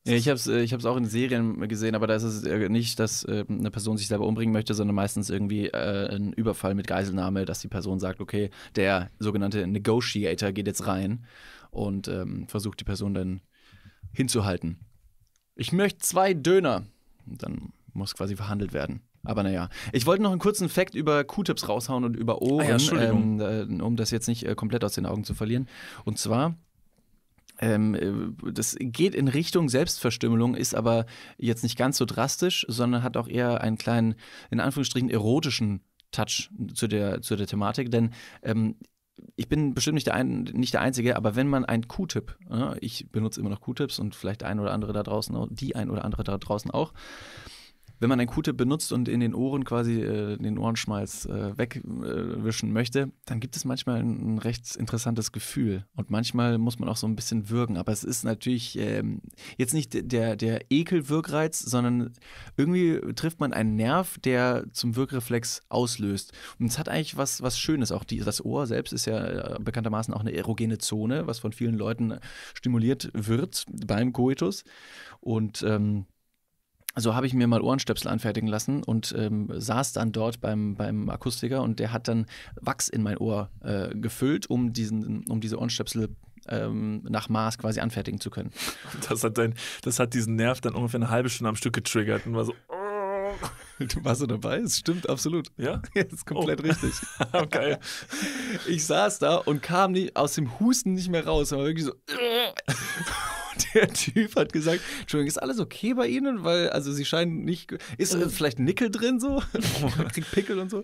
Ja, ich habe es äh, ich hab's auch in Serien gesehen, aber da ist es äh, nicht, dass ähm, eine Person sich selber umbringen möchte, sondern meistens irgendwie äh, ein Überfall mit Geiselnahme, dass die Person sagt, okay, der sogenannte Negotiator geht jetzt rein und ähm, versucht die Person dann hinzuhalten. Ich möchte zwei Döner. Und dann muss quasi verhandelt werden. Aber naja, ich wollte noch einen kurzen Fact über Q-Tips raushauen und über Ohren, ah ja, ähm, äh, um das jetzt nicht äh, komplett aus den Augen zu verlieren. Und zwar ähm, äh, das geht in Richtung Selbstverstümmelung, ist aber jetzt nicht ganz so drastisch, sondern hat auch eher einen kleinen, in Anführungsstrichen, erotischen Touch zu der, zu der Thematik. Denn ähm, ich bin bestimmt nicht der, ein, nicht der Einzige, aber wenn man einen Q-Tip, ich benutze immer noch Q-Tips und vielleicht ein oder andere da draußen, die ein oder andere da draußen auch, wenn man ein Akute benutzt und in den Ohren quasi äh, den Ohrenschmalz äh, wegwischen äh, möchte, dann gibt es manchmal ein, ein, recht interessantes Gefühl. Und manchmal muss man auch so ein bisschen würgen. Aber es ist natürlich ähm, jetzt nicht der, der ekel sondern irgendwie trifft man einen Nerv, der zum Wirkreflex auslöst. Und es hat eigentlich was, was Schönes. Auch die, das Ohr selbst ist ja äh, bekanntermaßen auch eine erogene Zone, was von vielen Leuten stimuliert wird beim Coitus. Und ähm, so also habe ich mir mal Ohrenstöpsel anfertigen lassen und ähm, saß dann dort beim, beim Akustiker und der hat dann Wachs in mein Ohr äh, gefüllt, um, diesen, um diese Ohrenstöpsel ähm, nach Maß quasi anfertigen zu können. Das hat, dein, das hat diesen Nerv dann ungefähr eine halbe Stunde am Stück getriggert und war so. Du warst so dabei, es stimmt absolut. Ja? ja das ist komplett oh. richtig. okay. Ich saß da und kam nie, aus dem Husten nicht mehr raus, aber wirklich so. der Typ hat gesagt, Entschuldigung, ist alles okay bei Ihnen? Weil, also Sie scheinen nicht, ist äh, also vielleicht ein Nickel drin so? Kriegt Pickel und so.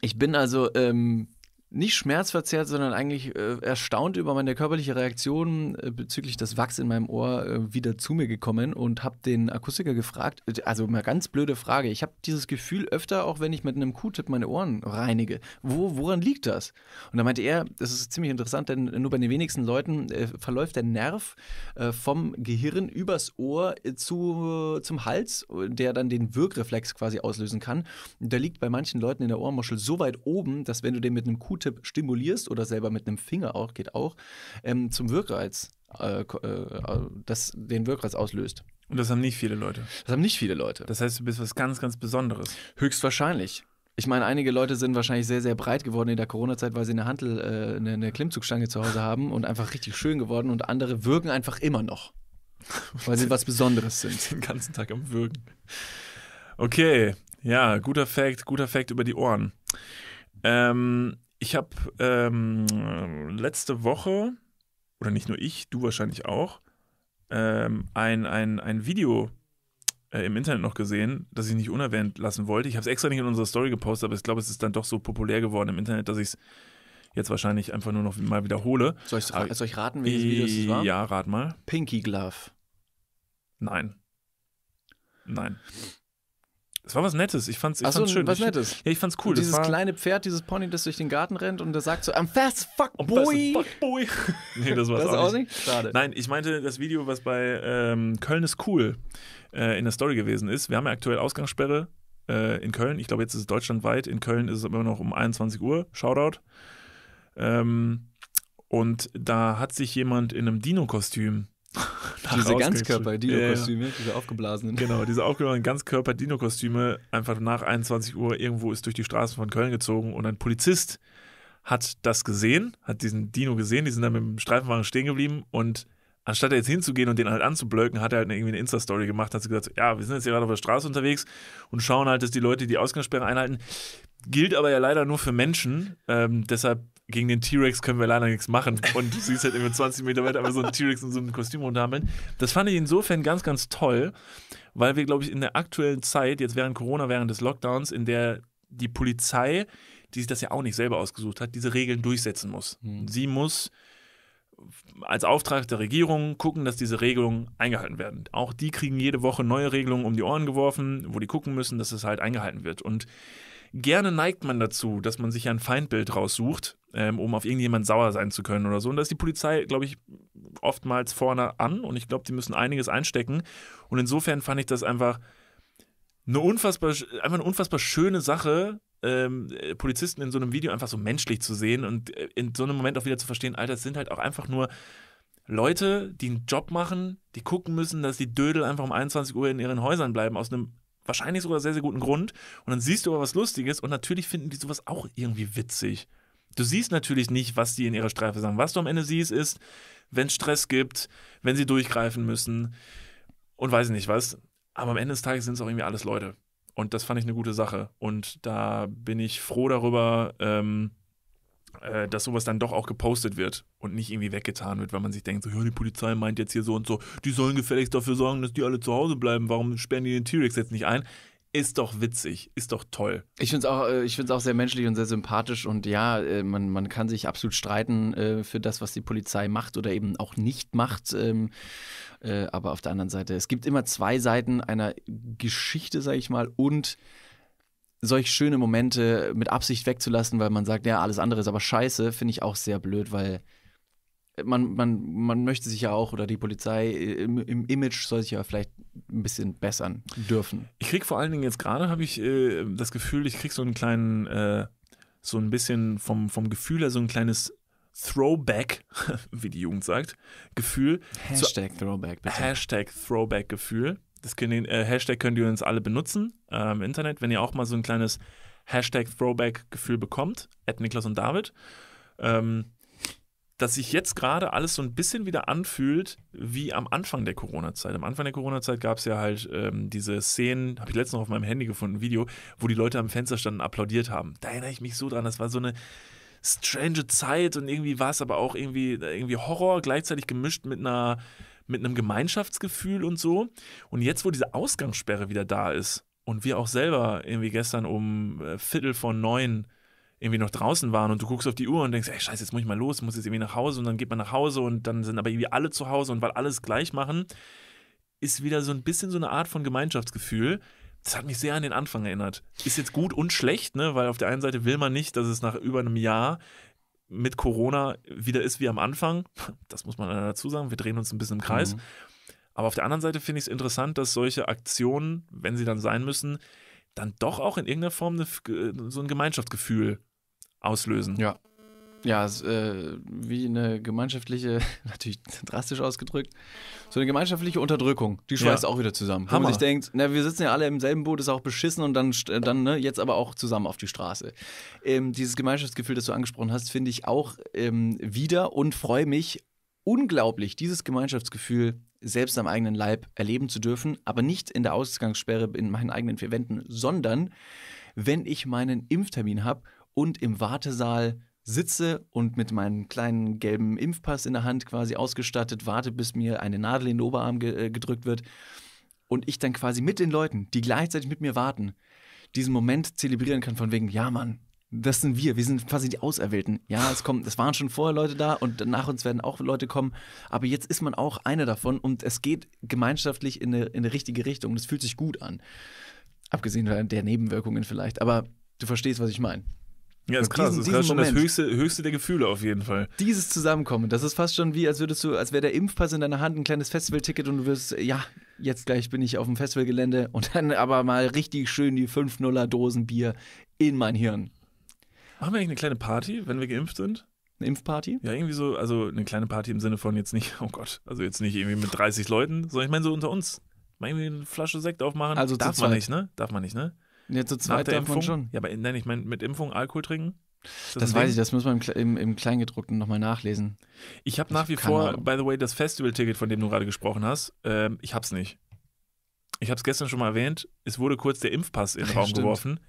Ich bin also ähm, nicht schmerzverzerrt, sondern eigentlich äh, erstaunt über meine körperliche Reaktion äh, bezüglich des Wachs in meinem Ohr äh, wieder zu mir gekommen und habe den Akustiker gefragt, äh, also mal ganz blöde Frage, ich habe dieses Gefühl öfter, auch wenn ich mit einem Q-Tip meine Ohren reinige. Wo, woran liegt das? Und da meinte er, das ist ziemlich interessant, denn nur bei den wenigsten Leuten äh, verläuft der Nerv äh, vom Gehirn übers Ohr zu, zum Hals, der dann den Wirkreflex quasi auslösen kann. Und der liegt bei manchen Leuten in der Ohrmuschel so weit oben, dass wenn du den mit einem Q Q-Tip stimulierst oder selber mit einem Finger auch, geht auch, ähm, zum Wirkreiz, äh, äh, das den Wirkreiz auslöst. Und das haben nicht viele Leute. Das haben nicht viele Leute. Das heißt, du bist was ganz, ganz Besonderes. Höchstwahrscheinlich. Ich meine, einige Leute sind wahrscheinlich sehr, sehr breit geworden in der Corona-Zeit, weil sie eine Handel, äh, eine, eine Klimmzugstange zu Hause haben und einfach richtig schön geworden und andere wirken einfach immer noch. Weil sie was Besonderes sind. Den ganzen Tag am Wirken. Okay, ja, guter Fact, guter Fact über die Ohren. Ähm, ich habe ähm, letzte Woche, oder nicht nur ich, du wahrscheinlich auch, ähm, ein, ein, ein Video äh, im Internet noch gesehen, das ich nicht unerwähnt lassen wollte. Ich habe es extra nicht in unserer Story gepostet, aber ich glaube, es ist dann doch so populär geworden im Internet, dass ich es jetzt wahrscheinlich einfach nur noch mal wiederhole. Soll ich, ra soll ich raten, welches Video es äh, war? Ja, rat mal. Pinky Glove. Nein. Nein. Es war was Nettes. Ich fand's, ich Ach so, fand's schön. Was ich, Nettes. Ja, ich fand's cool. Und dieses war, kleine Pferd, dieses Pony, das durch den Garten rennt und der sagt so, I'm fast fuck boy. Fast fuck boy. nee, das war's das auch, nicht. nicht. Schade. Nein, ich meinte das Video, was bei ähm, Köln ist cool äh, in der Story gewesen ist. Wir haben ja aktuell Ausgangssperre äh, in Köln. Ich glaube, jetzt ist es deutschlandweit. In Köln ist es immer noch um 21 Uhr. Shoutout. Ähm, und da hat sich jemand in einem Dino-Kostüm diese Ganzkörper-Dino-Kostüme, ja, ja. diese aufgeblasenen. Genau, diese aufgeblasenen Ganzkörper-Dino-Kostüme einfach nach 21 Uhr irgendwo ist durch die Straßen von Köln gezogen und ein Polizist hat das gesehen, hat diesen Dino gesehen, die sind dann mit dem Streifenwagen stehen geblieben und anstatt jetzt hinzugehen und den halt anzublöcken, hat er halt irgendwie eine Insta-Story gemacht, hat sie gesagt, ja, wir sind jetzt hier gerade auf der Straße unterwegs und schauen halt, dass die Leute die Ausgangssperre einhalten. Gilt aber ja leider nur für Menschen. Ähm, deshalb gegen den T-Rex können wir leider nichts machen. Und du siehst halt immer 20 Meter weiter aber so ein T-Rex in so einem Kostüm runterhampeln. Das fand ich insofern ganz, ganz toll, weil wir, glaube ich, in der aktuellen Zeit, jetzt während Corona, während des Lockdowns, in der die Polizei, die sich das ja auch nicht selber ausgesucht hat, diese Regeln durchsetzen muss. Hm. Sie muss als Auftrag der Regierung gucken, dass diese Regelungen eingehalten werden. Auch die kriegen jede Woche neue Regelungen um die Ohren geworfen, wo die gucken müssen, dass es halt eingehalten wird. Und gerne neigt man dazu, dass man sich ein Feindbild raussucht, ähm, um auf irgendjemand sauer sein zu können oder so. Und da ist die Polizei, glaube ich, oftmals vorne an und ich glaube, die müssen einiges einstecken. Und insofern fand ich das einfach eine unfassbar, einfach eine unfassbar schöne Sache, ähm, äh, Polizisten in so einem Video einfach so menschlich zu sehen und äh, in so einem Moment auch wieder zu verstehen, Alter, es sind halt auch einfach nur Leute, die einen Job machen, die gucken müssen, dass die Dödel einfach um 21 Uhr in ihren Häusern bleiben, aus einem wahrscheinlich sogar sehr, sehr guten Grund. Und dann siehst du aber was Lustiges und natürlich finden die sowas auch irgendwie witzig. Du siehst natürlich nicht, was die in ihrer Streife sagen. Was du am Ende siehst, ist, wenn es Stress gibt, wenn sie durchgreifen müssen und weiß nicht was. Aber am Ende des Tages sind es auch irgendwie alles Leute. Und das fand ich eine gute Sache. Und da bin ich froh darüber, ähm, äh, dass sowas dann doch auch gepostet wird und nicht irgendwie weggetan wird, weil man sich denkt, so, ja, die Polizei meint jetzt hier so und so, die sollen gefälligst dafür sorgen, dass die alle zu Hause bleiben, warum sperren die den T-Rex jetzt nicht ein? Ist doch witzig, ist doch toll. Ich finde es auch, äh, auch sehr menschlich und sehr sympathisch und ja, äh, man, man kann sich absolut streiten für das, was die Polizei macht oder eben auch nicht macht. Ähm, aber auf der anderen Seite, es gibt immer zwei Seiten einer Geschichte, sage ich mal, und solch schöne Momente mit Absicht wegzulassen, weil man sagt, ja, alles andere ist aber scheiße, finde ich auch sehr blöd, weil man, man, man möchte sich ja auch, oder die Polizei äh, im, im Image soll sich ja vielleicht ein bisschen bessern dürfen. Ich krieg vor allen Dingen jetzt gerade, habe ich äh, das Gefühl, ich krieg so einen kleinen, äh, so ein bisschen vom, vom Gefühl her so ein kleines Throwback, wie die Jugend sagt, Gefühl. Hashtag zu, Throwback, bitte. Hashtag Throwback-Gefühl das können, äh, Hashtag könnt ihr uns alle benutzen äh, im Internet, wenn ihr auch mal so ein kleines Hashtag-Throwback-Gefühl bekommt, at Niklas und David. Ähm, dass sich jetzt gerade alles so ein bisschen wieder anfühlt wie am Anfang der Corona-Zeit. Am Anfang der Corona-Zeit gab es ja halt ähm, diese Szenen, habe ich letztens noch auf meinem Handy gefunden, ein Video, wo die Leute am Fenster standen und applaudiert haben. Da erinnere ich mich so dran. Das war so eine strange Zeit und irgendwie war es aber auch irgendwie, äh, irgendwie Horror, gleichzeitig gemischt mit einer mit einem Gemeinschaftsgefühl und so. Und jetzt, wo diese Ausgangssperre wieder da ist und wir auch selber irgendwie gestern um äh, Viertel vor neun irgendwie noch draußen waren und du guckst auf die Uhr und denkst, ey, scheiße, jetzt muss ich mal los, muss jetzt irgendwie nach Hause und dann geht man nach Hause und dann sind aber irgendwie alle zu Hause und weil alles gleich machen, ist wieder so ein bisschen so eine Art von Gemeinschaftsgefühl. Das hat mich sehr an den Anfang erinnert. Ist jetzt gut und schlecht, ne? weil auf der einen Seite will man nicht, dass es nach über einem Jahr mit Corona wieder ist wie am Anfang. Das muss man dazu sagen. Wir drehen uns ein bisschen im Kreis. Mhm. Aber auf der anderen Seite finde ich es interessant, dass solche Aktionen, wenn sie dann sein müssen, dann doch auch in irgendeiner Form eine, äh, so ein Gemeinschaftsgefühl auslösen. Ja ja, äh, wie eine gemeinschaftliche, natürlich drastisch ausgedrückt, so eine gemeinschaftliche Unterdrückung, die schweißt ja. auch wieder zusammen. Hammer. Wo man sich denkt, na, wir sitzen ja alle im selben Boot, ist auch beschissen und dann, äh, dann ne, jetzt aber auch zusammen auf die Straße. Ähm, dieses Gemeinschaftsgefühl, das du angesprochen hast, finde ich auch ähm, wieder und freue mich unglaublich, dieses Gemeinschaftsgefühl selbst am eigenen Leib erleben zu dürfen, aber nicht in der Ausgangssperre in meinen eigenen vier Wänden, sondern wenn ich meinen Impftermin habe und im Wartesaal sitze und mit meinem kleinen gelben Impfpass in der Hand quasi ausgestattet warte, bis mir eine Nadel in den Oberarm ge äh, gedrückt wird und ich dann quasi mit den Leuten, die gleichzeitig mit mir warten, diesen Moment zelebrieren kann von wegen, ja Mann, das sind wir, wir sind quasi die Auserwählten. Ja, es kommen, es waren schon vorher Leute da und nach uns werden auch Leute kommen, aber jetzt ist man auch einer davon und es geht gemeinschaftlich in eine, in eine richtige Richtung. Es fühlt sich gut an. Abgesehen der Nebenwirkungen vielleicht, aber du verstehst, was ich meine. Ja, ist krass. Diesen, das ist schon Moment. das höchste, höchste der Gefühle auf jeden Fall. Dieses Zusammenkommen, das ist fast schon wie, als würdest du, als wäre der Impfpass in deiner Hand ein kleines Festivalticket und du wirst, ja, jetzt gleich bin ich auf dem Festivalgelände und dann aber mal richtig schön die 5 er Dosen Bier in mein Hirn. Machen wir eigentlich eine kleine Party, wenn wir geimpft sind? Eine Impfparty? Ja, irgendwie so, also eine kleine Party im Sinne von jetzt nicht, oh Gott, also jetzt nicht irgendwie mit 30 Leuten, sondern ich meine so unter uns. Mal irgendwie eine Flasche Sekt aufmachen. Also darf man nicht, ne? Darf man nicht, ne? Ja, zu zweit darf Impfung? man schon. Ja, aber nein, ich meine, mit Impfung Alkohol trinken? Das, das weiß ich, das muss man im, im, im Kleingedruckten nochmal nachlesen. Ich habe nach wie vor, by the way, das Festival-Ticket, von dem du gerade gesprochen hast, ähm, ich es nicht. Ich habe es gestern schon mal erwähnt, es wurde kurz der Impfpass in den Raum stimmt. geworfen.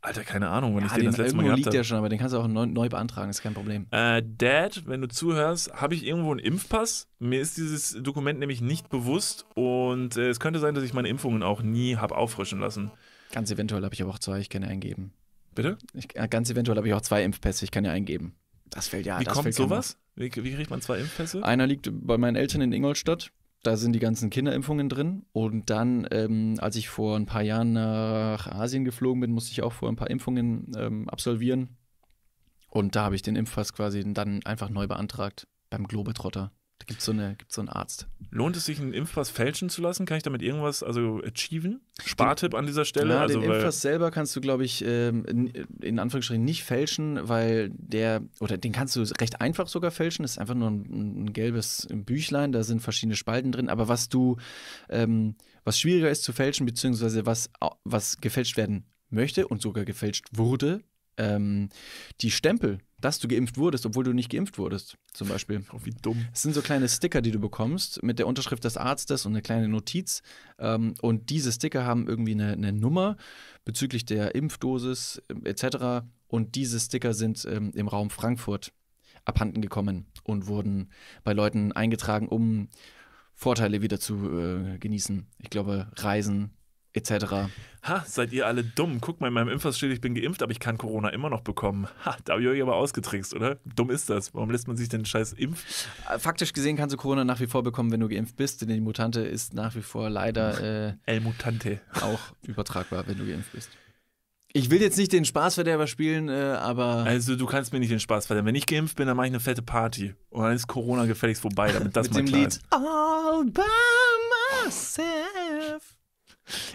Alter, keine Ahnung, wenn ja, ich den, den das letzte Mal gehabt habe. liegt ja schon, aber den kannst du auch neu, neu beantragen, ist kein Problem. Äh, Dad, wenn du zuhörst, habe ich irgendwo einen Impfpass? Mir ist dieses Dokument nämlich nicht bewusst und äh, es könnte sein, dass ich meine Impfungen auch nie habe auffrischen lassen. Ganz eventuell habe ich aber auch zwei, ich kann ja eingeben. Bitte? Ich, äh, ganz eventuell habe ich auch zwei Impfpässe, ich kann ja eingeben. Das fällt ja. Wie das kommt fällt sowas? Wie, wie kriegt man zwei Impfpässe? Einer liegt bei meinen Eltern in Ingolstadt da sind die ganzen Kinderimpfungen drin. Und dann, ähm, als ich vor ein paar Jahren nach Asien geflogen bin, musste ich auch vor ein paar Impfungen ähm, absolvieren. Und da habe ich den Impfpass quasi dann einfach neu beantragt beim Globetrotter. Da gibt es so einen Arzt. Lohnt es sich, einen Impfpass fälschen zu lassen? Kann ich damit irgendwas also achieven? Spartipp an dieser Stelle? Ja, also den Impfpass selber kannst du, glaube ich, ähm, in Anführungsstrichen nicht fälschen, weil der, oder den kannst du recht einfach sogar fälschen. Das ist einfach nur ein, ein gelbes Büchlein, da sind verschiedene Spalten drin. Aber was du, ähm, was schwieriger ist zu fälschen, beziehungsweise was, was gefälscht werden möchte und sogar gefälscht wurde, ähm, die Stempel, dass du geimpft wurdest, obwohl du nicht geimpft wurdest, zum Beispiel. Oh, wie dumm. Es sind so kleine Sticker, die du bekommst mit der Unterschrift des Arztes und eine kleine Notiz. Ähm, und diese Sticker haben irgendwie eine, eine Nummer bezüglich der Impfdosis äh, etc. Und diese Sticker sind ähm, im Raum Frankfurt abhanden gekommen und wurden bei Leuten eingetragen, um Vorteile wieder zu äh, genießen. Ich glaube, Reisen etc. Ha, seid ihr alle dumm. Guck mal, in meinem Impfpass steht, ich bin geimpft, aber ich kann Corona immer noch bekommen. Ha, da habe ich euch aber ausgetrickst, oder? Dumm ist das. Warum lässt man sich denn scheiß impfen? Äh, faktisch gesehen kannst du Corona nach wie vor bekommen, wenn du geimpft bist, denn die Mutante ist nach wie vor leider äh, El Mutante. auch übertragbar, wenn du geimpft bist. Ich will jetzt nicht den Spaßverderber spielen, äh, aber. Also, du kannst mir nicht den Spaß verderben. Wenn ich geimpft bin, dann mache ich eine fette Party. Und dann ist Corona gefälligst vorbei, damit das mit mal dem klar Lied ist. All by myself.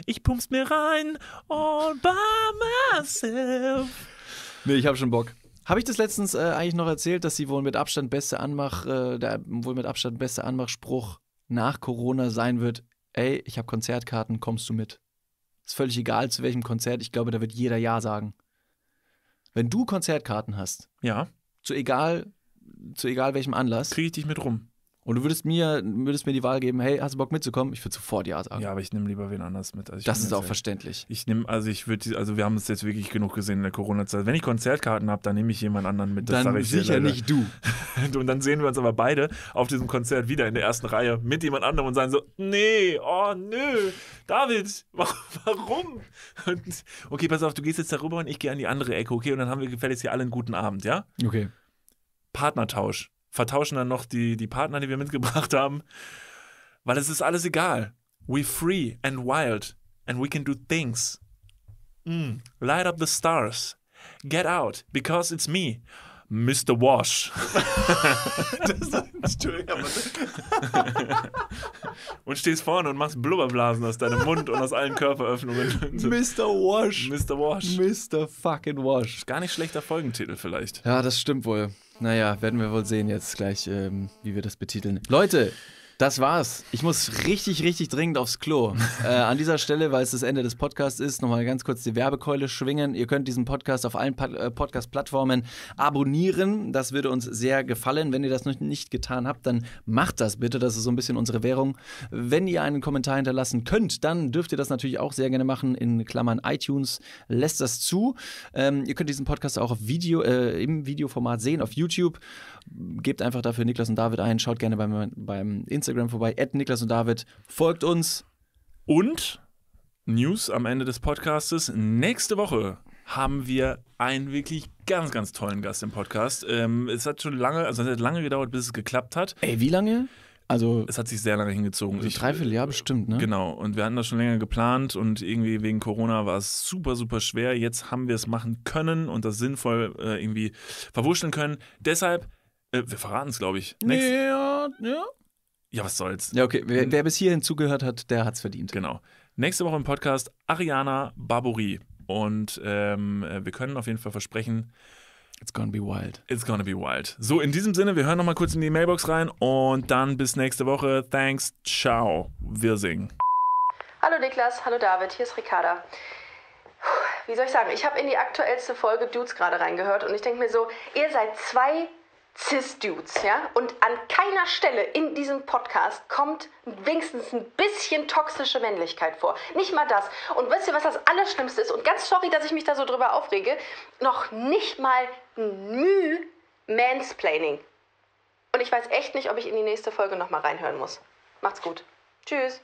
Ich pump's mir rein all by myself. Nee, ich hab schon Bock. Habe ich das letztens äh, eigentlich noch erzählt, dass sie wohl mit Abstand beste Anmach, äh, der wohl mit Abstand beste Anmachspruch nach Corona sein wird, ey, ich habe Konzertkarten, kommst du mit? Ist völlig egal, zu welchem Konzert, ich glaube, da wird jeder Ja sagen. Wenn du Konzertkarten hast, ja. zu egal, zu egal welchem Anlass, kriege ich dich mit rum und du würdest mir, würdest mir die Wahl geben, hey, hast du Bock mitzukommen? Ich würde sofort ja sagen. Ja, aber ich nehme lieber wen anders mit. Also das ist auch verständlich. Ich nehme, also ich würde, also wir haben es jetzt wirklich genug gesehen in der Corona-Zeit. Wenn ich Konzertkarten habe, dann nehme ich jemand anderen mit. Das dann sicher nicht du. und dann sehen wir uns aber beide auf diesem Konzert wieder in der ersten Reihe mit jemand anderem und sagen so, nee, oh nö, David, warum? Und, okay, pass auf, du gehst jetzt darüber und ich gehe an die andere Ecke, okay? Und dann haben wir gefälligst hier alle einen guten Abend, ja? Okay. Partnertausch vertauschen dann noch die, die Partner, die wir mitgebracht haben, weil es ist alles egal. We free and wild and we can do things. Mm, light up the stars. Get out because it's me. Mr. Wash. das, Entschuldigung, und stehst vorne und machst Blubberblasen aus deinem Mund und aus allen Körperöffnungen. Mr. Wash. Mr. Wash. Mr. fucking Wash. Gar nicht schlechter Folgentitel vielleicht. Ja, das stimmt wohl. Naja, werden wir wohl sehen jetzt gleich, ähm, wie wir das betiteln. Leute, das war's. Ich muss richtig, richtig dringend aufs Klo. äh, an dieser Stelle, weil es das Ende des Podcasts ist, nochmal ganz kurz die Werbekeule schwingen. Ihr könnt diesen Podcast auf allen äh, Podcast-Plattformen abonnieren. Das würde uns sehr gefallen. Wenn ihr das noch nicht getan habt, dann macht das bitte. Das ist so ein bisschen unsere Währung. Wenn ihr einen Kommentar hinterlassen könnt, dann dürft ihr das natürlich auch sehr gerne machen. In Klammern iTunes lässt das zu. Ähm, ihr könnt diesen Podcast auch Video, äh, im Videoformat sehen auf YouTube. Gebt einfach dafür Niklas und David ein. Schaut gerne beim, beim Instagram vorbei. At Niklas und David. Folgt uns. Und News am Ende des Podcastes. Nächste Woche haben wir einen wirklich ganz, ganz tollen Gast im Podcast. Ähm, es hat schon lange, also es hat lange gedauert, bis es geklappt hat. Ey, wie lange? Also es hat sich sehr lange hingezogen. So dreiviertel Jahr bestimmt, ne? Genau. Und wir hatten das schon länger geplant und irgendwie wegen Corona war es super, super schwer. Jetzt haben wir es machen können und das sinnvoll äh, irgendwie verwurschteln können. Deshalb äh, wir verraten es, glaube ich. Next. Ja, ja. Ja, was soll's. Ja, okay. Wer, wer bis hierhin zugehört hat, der hat's verdient. Genau. Nächste Woche im Podcast Ariana Barbouri. Und ähm, äh, wir können auf jeden Fall versprechen, It's gonna be wild. It's gonna be wild. So, in diesem Sinne, wir hören nochmal kurz in die Mailbox rein und dann bis nächste Woche. Thanks, ciao. Wir singen. Hallo Niklas, hallo David, hier ist Ricarda. Wie soll ich sagen, ich habe in die aktuellste Folge Dudes gerade reingehört und ich denke mir so, ihr seid zwei Cis-Dudes, ja? Und an keiner Stelle in diesem Podcast kommt wenigstens ein bisschen toxische Männlichkeit vor. Nicht mal das. Und wisst ihr, was das Allerschlimmste ist? Und ganz sorry, dass ich mich da so drüber aufrege. Noch nicht mal Müh Mansplaining. Und ich weiß echt nicht, ob ich in die nächste Folge nochmal reinhören muss. Macht's gut. Tschüss.